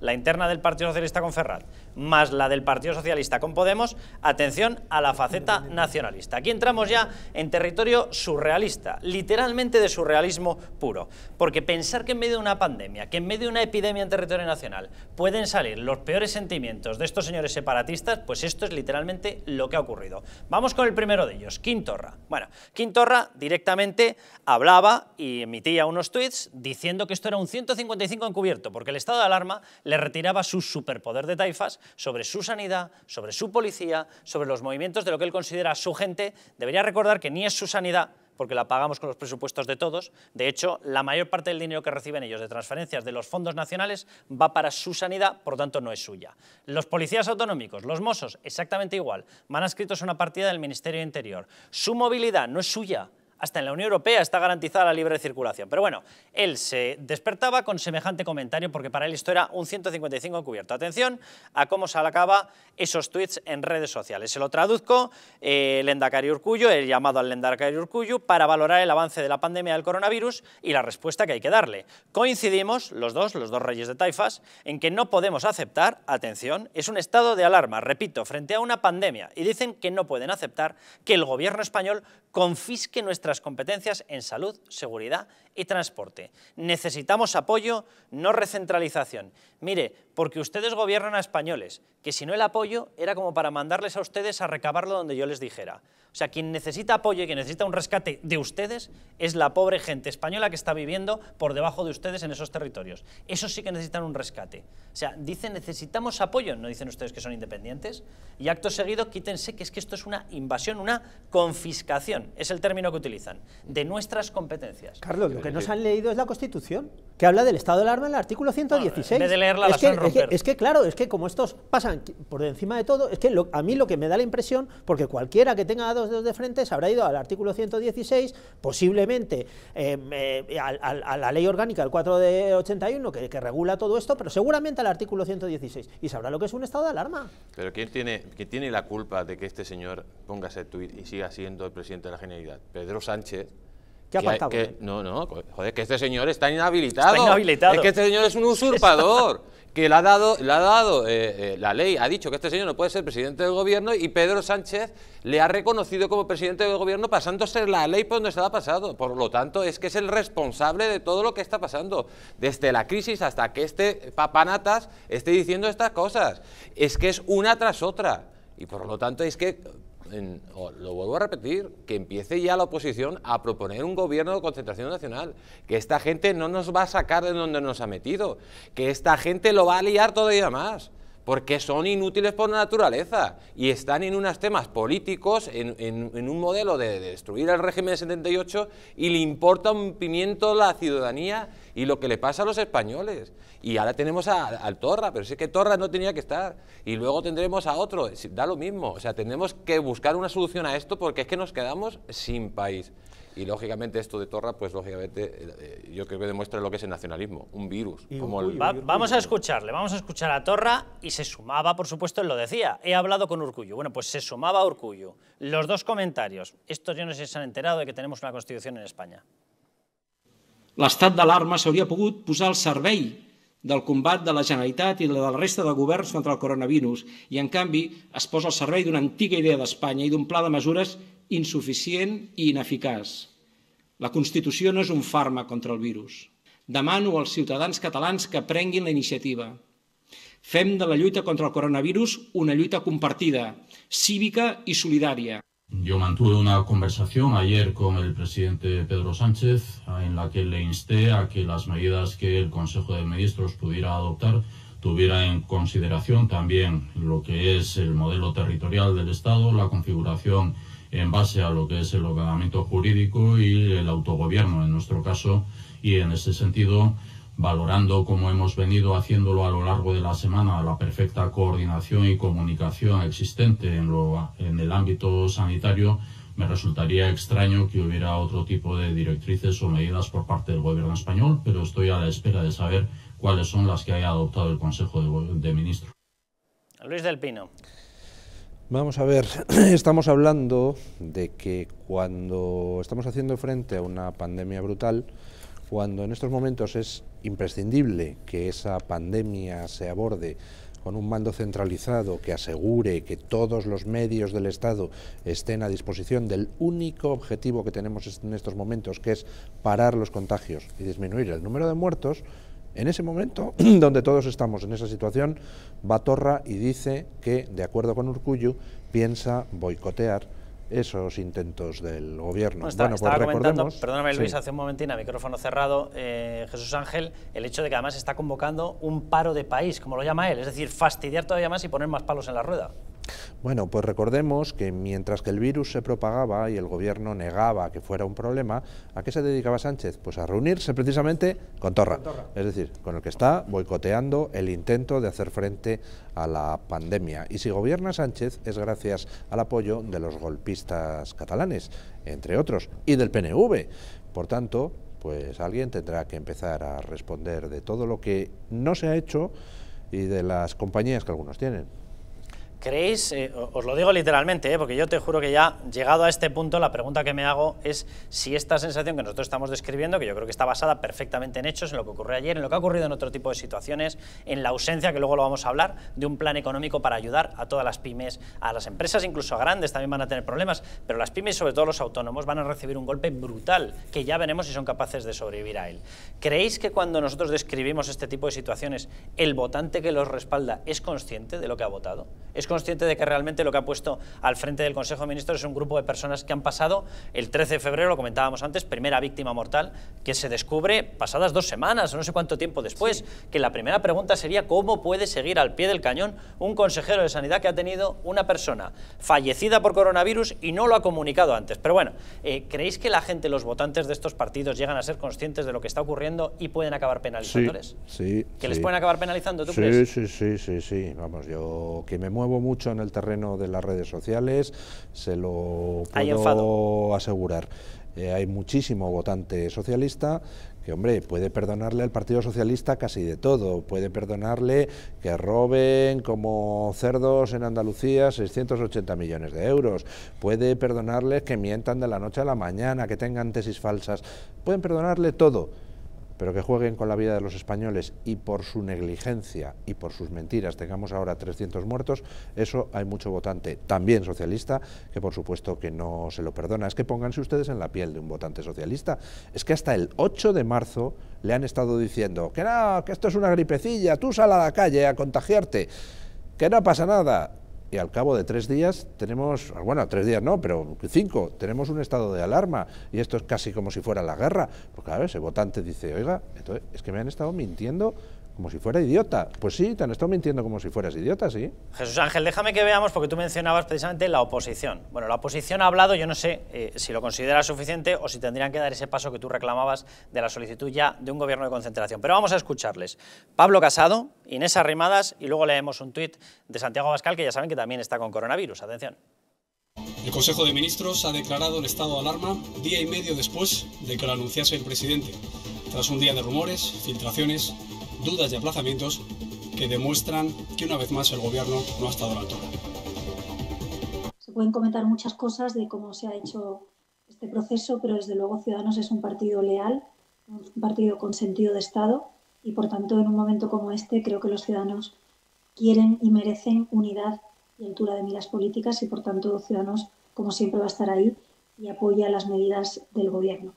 la interna del Partido Socialista con Ferrat, más la del Partido Socialista con Podemos, atención a la faceta nacionalista. Aquí entramos ya en territorio surrealista, literalmente de surrealismo puro, porque pensar que en medio de una pandemia, que en medio de una epidemia en territorio nacional, pueden salir los peores sentimientos de estos señores separatistas, pues esto es literalmente lo que ha ocurrido. Vamos con el primero de ellos, Quintorra. Bueno, Quintorra directamente hablaba y emitía unos tweets diciendo que esto era un 155 encubierto, porque el estado de alarma le retiraba su superpoder de taifas sobre su sanidad, sobre su policía, sobre los movimientos de lo que él considera su gente. Debería recordar que ni es su sanidad, porque la pagamos con los presupuestos de todos. De hecho, la mayor parte del dinero que reciben ellos de transferencias de los fondos nacionales va para su sanidad, por lo tanto no es suya. Los policías autonómicos, los mozos, exactamente igual. Van adscritos a una partida del Ministerio Interior. Su movilidad no es suya, hasta en la Unión Europea está garantizada la libre circulación. Pero bueno, él se despertaba con semejante comentario porque para él esto era un 155 cubierto. Atención a cómo se acaba esos tweets en redes sociales. Se lo traduzco, eh, Lendakari el llamado al Lendakari Urcuyo, para valorar el avance de la pandemia del coronavirus y la respuesta que hay que darle. Coincidimos, los dos, los dos reyes de Taifas, en que no podemos aceptar, atención, es un estado de alarma, repito, frente a una pandemia. Y dicen que no pueden aceptar que el gobierno español confisque nuestra competencias en salud, seguridad y transporte. Necesitamos apoyo, no recentralización. Mire, porque ustedes gobiernan a españoles, que si no el apoyo era como para mandarles a ustedes a recabarlo donde yo les dijera sea, quien necesita apoyo y quien necesita un rescate de ustedes es la pobre gente española que está viviendo por debajo de ustedes en esos territorios. Eso sí que necesitan un rescate. O sea, dicen necesitamos apoyo, no dicen ustedes que son independientes. Y acto seguido, quítense que es que esto es una invasión, una confiscación, es el término que utilizan, de nuestras competencias. Carlos, lo que nos han leído es la Constitución, que habla del estado de arma en el artículo 116. de leerla, es, que, es, que, claro, es que como estos pasan por encima de todo, es que a mí lo que me da la impresión, porque cualquiera que tenga dos de frente, se habrá ido al artículo 116, posiblemente em, eh, a, la ley orgánica del 4 de 81 que, que, regula todo esto, pero seguramente al artículo 116 y sabrá lo que es un estado de alarma. Pero ¿quién tiene, quién tiene la culpa de que este señor ponga ese tuit y siga siendo el presidente de la Generalidad? Pedro Sánchez, ¿Qué ha pasado? no, no, joder, que este señor está inhabilitado. Está inhabilitado. Es que este señor es un usurpador. *laughs* que le ha dado, dado eh, eh, la ley, ha dicho que este señor no puede ser presidente del gobierno y Pedro Sánchez le ha reconocido como presidente del gobierno pasándose la ley por donde estaba pasado. Por lo tanto, es que es el responsable de todo lo que está pasando, desde la crisis hasta que este papanatas esté diciendo estas cosas. Es que es una tras otra. Y por lo tanto es que lo vuelvo a repetir, que empiece ya la oposición a proponer un gobierno de concentración nacional, que esta gente no nos va a sacar de donde nos ha metido, que esta gente lo va a liar todavía más porque son inútiles por naturaleza y están en unos temas políticos, en, un modelo de, destruir el régimen de 78 y le importa un pimiento la ciudadanía y lo que le pasa a los españoles. Y ahora tenemos al Torra, pero es que Torra no tenía que estar. Y luego tendremos a otro, da lo mismo. O sea, tenemos que buscar una solución a esto porque es que nos quedamos sin país. Y lógicamente esto de Torra, pues lógicamente eh, eh, yo creo que demuestra lo que es el nacionalismo, un virus. vamos a escucharle, vamos a escuchar a Torra y se sumaba, por supuesto, él lo decía, he hablado con Urcullo. Bueno, pues se sumaba a Los dos comentarios, estos yo no sé si se han enterado de que tenemos una constitución en España. L'estat d'alarma s'hauria pogut posar al servei del combat de la Generalitat i de la resta de governs contra el coronavirus i, en canvi, es posa al servei d'una antiga idea d'Espanya i d'un pla de mesures insuficient i ineficaç. La Constitució no és un fàrmac contra el virus. Demano als ciutadans catalans que prenguin la iniciativa. Fem de la lluita contra el coronavirus una lluita compartida, cívica i solidària. Yo mantuve una conversación ayer con el presidente Pedro Sánchez en la que le insté a que las medidas que el Consejo de Ministros pudiera adoptar tuviera en consideración también lo que es el modelo territorial del Estado, la configuración en base a lo que es el ordenamiento jurídico y el autogobierno en nuestro caso y en ese sentido valorando como hemos venido haciéndolo a lo largo de la semana la perfecta coordinación y comunicación existente en, en el ámbito sanitario, me resultaría extraño que hubiera otro tipo de directrices o medidas por parte del gobierno español, pero estoy a la espera de saber cuáles son las que haya adoptado el Consejo de, de Ministros. Luis del Pino. Vamos a ver, *clears throat* estamos hablando de que cuando estamos haciendo frente a una pandemia brutal, cuando en estos momentos es imprescindible que esa pandemia se aborde con un mando centralizado que asegure que todos los medios del Estado estén a disposición del único objetivo que tenemos en estos momentos, que es parar los contagios y disminuir el número de muertos, en ese momento, *clears throat* donde todos estamos en esa situación, va y dice que, de acuerdo con Urcuyu, piensa boicotear esos intentos del gobierno. Bueno, estaba pues comentando, perdóname Luis, hace un momentín a micrófono cerrado, eh, Jesús Ángel, el hecho de que además está convocando un paro de país, como lo llama él, es decir, fastidiar todavía más y poner más palos en la rueda. Bueno, pues recordemos que mientras que el virus se propagaba y el gobierno negaba que fuera un problema, ¿a qué se dedicaba Sánchez? Pues a reunirse precisamente con Torra, es decir, con el que está boicoteando el intento de hacer frente a la pandemia. Y si gobierna Sánchez es gracias al apoyo de los golpistas catalanes, entre otros, y del PNV. Por tanto, pues alguien tendrá que empezar a responder de todo lo que no se ha hecho y de las compañías que algunos tienen. ¿Creéis, eh, os lo digo literalmente, eh, porque yo te juro que ya llegado a este punto la pregunta que me hago es si esta sensación que nosotros estamos describiendo, que yo creo que está basada perfectamente en hechos, en lo que ocurrió ayer, en lo que ha ocurrido en otro tipo de situaciones, en la ausencia, que luego lo vamos a hablar, de un plan económico para ayudar a todas las pymes, a las empresas, incluso a grandes también van a tener problemas, pero las pymes sobre todo los autónomos van a recibir un golpe brutal, que ya veremos si son capaces de sobrevivir a él. ¿Creéis que cuando nosotros describimos este tipo de situaciones, el votante que los respalda es consciente de lo que ha votado? consciente de que realmente lo que ha puesto al frente del Consejo de Ministros es un grupo de personas que han pasado el 13 de febrero, lo comentábamos antes, primera víctima mortal que se descubre pasadas dos semanas, o no sé cuánto tiempo después, que la primera pregunta sería cómo puede seguir al pie del cañón un consejero de sanidad que ha tenido una persona fallecida por coronavirus y no lo ha comunicado antes. Pero bueno, eh, ¿creéis que la gente, los votantes de estos partidos llegan a ser conscientes de lo que está ocurriendo y pueden acabar penalizándoles? Sí, ¿Que les pueden acabar penalizando, tú crees? Sí, sí, sí, sí, vamos, yo que me muevo mucho en el terreno de las redes sociales, se lo puedo asegurar. Eh, hay muchísimo votante socialista que, hombre, puede perdonarle al Partido Socialista casi de todo. Puede perdonarle que roben como cerdos en Andalucía 680 millones de euros. Puede perdonarle que mientan de la noche a la mañana, que tengan tesis falsas. Pueden perdonarle todo pero que jueguen con la vida de los españoles y por su negligencia y por sus mentiras tengamos ahora 300 muertos, eso hay mucho votante también socialista que por supuesto que no se lo perdona. Es que pónganse ustedes en la piel de un votante socialista. Es que hasta el 8 de marzo le han estado diciendo que no, que esto es una gripecilla, tú sal a la calle a contagiarte, que no pasa nada y al cabo de tres días tenemos, ah, bueno, tres días no, pero cinco, tenemos un estado de alarma y esto es casi como si fuera la guerra. Porque a veces ese votante dice, oiga, es que me han estado mintiendo como si fuera idiota. Pues sí, te han estado mintiendo como si fueras idiota, sí. Jesús Ángel, déjame que veamos, porque tú mencionabas precisamente la oposición. Bueno, la oposición ha hablado, yo no sé eh, si lo considera suficiente o si tendrían que dar ese paso que tú reclamabas de la solicitud ya de un gobierno de concentración. Pero vamos a escucharles. Pablo Casado, Inés Arrimadas y luego leemos un tuit de Santiago Bascal, que ya saben que también está con coronavirus. Atención. El Consejo de Ministros ha declarado el estado de alarma día y medio después de que lo anunciase el presidente, tras un día de rumores, filtraciones dudas y aplazamientos que demuestran que una vez más el gobierno no ha estado a la altura. Se pueden comentar muchas cosas de cómo se ha hecho este proceso, pero desde luego Ciudadanos es un partido leal, un partido con sentido de Estado y por tanto en un momento como este creo que los ciudadanos quieren y merecen unidad y altura de miras políticas y por tanto Ciudadanos como siempre va a estar ahí y apoya las medidas del gobierno.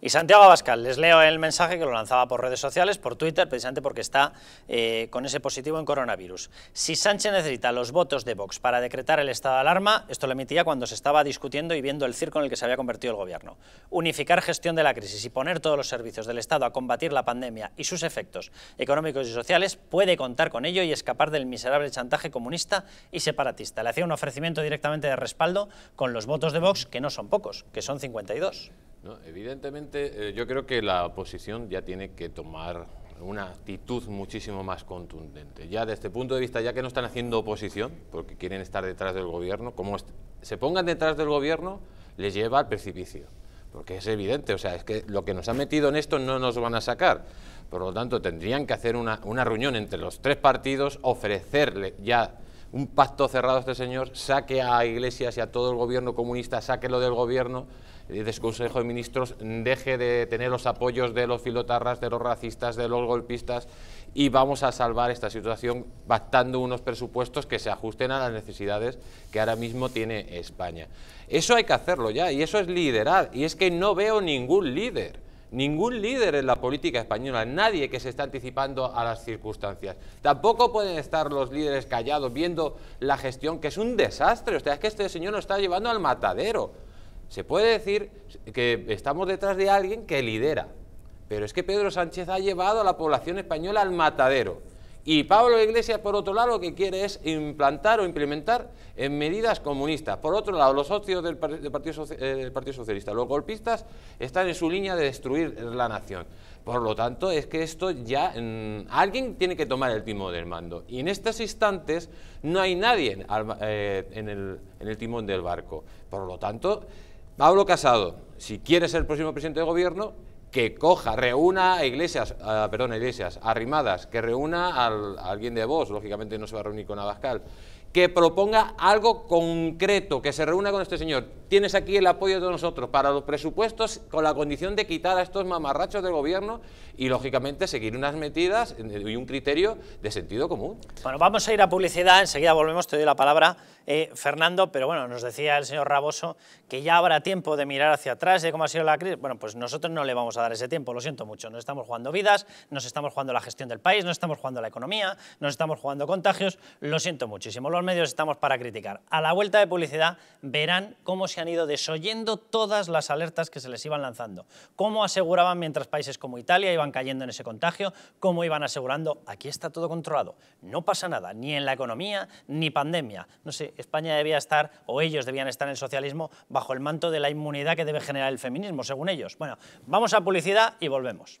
Y Santiago Abascal, les leo el mensaje que lo lanzaba por redes sociales, por Twitter, precisamente porque está eh, con ese positivo en coronavirus. Si Sánchez necesita los votos de Vox para decretar el estado de alarma, esto lo emitía cuando se estaba discutiendo y viendo el circo en el que se había convertido el gobierno. Unificar gestión de la crisis y poner todos los servicios del Estado a combatir la pandemia y sus efectos económicos y sociales puede contar con ello y escapar del miserable chantaje comunista y separatista. Le hacía un ofrecimiento directamente de respaldo con los votos de Vox, que no son pocos, que son 52 evidentemente, eh, yo creo que la oposición ya tiene que tomar una actitud muchísimo más contundente. Ya desde este punto de vista, ya que no están haciendo oposición, porque quieren estar detrás del gobierno, como se pongan detrás del gobierno, les lleva al precipicio. Porque es evidente, o sea, es que lo que nos ha metido en esto no nos van a sacar. Por lo tanto, tendrían que hacer una, una reunión entre los tres partidos, ofrecerle ya un pacto cerrado a este señor, saque a Iglesias y a todo el gobierno comunista, lo del gobierno, el Consejo de Ministros deje de tener los apoyos de los filotarras, de los racistas, de los golpistas y vamos a salvar esta situación pactando unos presupuestos que se ajusten a las necesidades que ahora mismo tiene España. Eso hay que hacerlo ya y eso es liderar y es que no veo ningún líder ningún líder en la política española, nadie que se está anticipando a las circunstancias. Tampoco pueden estar los líderes callados viendo la gestión, que es un desastre. O sea, es que este señor nos está llevando al matadero. Se puede decir que estamos detrás de alguien que lidera, pero es que Pedro Sánchez ha llevado a la población española al matadero. Y Pablo Iglesias, por otro lado, lo que quiere es implantar o implementar en medidas comunistas. Por otro lado, los socios del, eh, Partido, Socialista, los golpistas, están en su línea de destruir la nación. Por lo tanto, es que esto ya... Mm, alguien tiene que tomar el timón del mando. Y en estos instantes no hay nadie eh, el, en el timón del barco. Por lo tanto, Pablo Casado, si quiere ser el próximo presidente de gobierno, que coja, reúna a iglesias, perdón, iglesias, arrimadas, que reúna a alguien de vos, lógicamente no se va a reunir con Abascal, que proponga algo concreto, que se reúna con este señor. Tienes aquí el apoyo de nosotros para los presupuestos con la condición de quitar a estos mamarrachos del gobierno y, lógicamente, seguir unas metidas y un criterio de sentido común. Bueno, vamos a ir a publicidad, enseguida volvemos, te doy la palabra, eh, Fernando, pero bueno, nos decía el señor Raboso que ya habrá tiempo de mirar hacia atrás de cómo ha sido la crisis. Bueno, pues nosotros no le vamos a dar ese tiempo, lo siento mucho, nos estamos jugando vidas, nos estamos jugando la gestión del país, nos estamos jugando la economía, nos estamos jugando contagios, lo siento muchísimo. Lo medios estamos para criticar. A la vuelta de publicidad verán cómo se han ido desoyendo todas las alertas que se les iban lanzando, cómo aseguraban mientras países como Italia iban cayendo en ese contagio, cómo iban asegurando, aquí está todo controlado, no pasa nada, ni en la economía, ni pandemia. No sé, España debía estar, o ellos debían estar en el socialismo, bajo el manto de la inmunidad que debe generar el feminismo, según ellos. Bueno, vamos a publicidad y volvemos.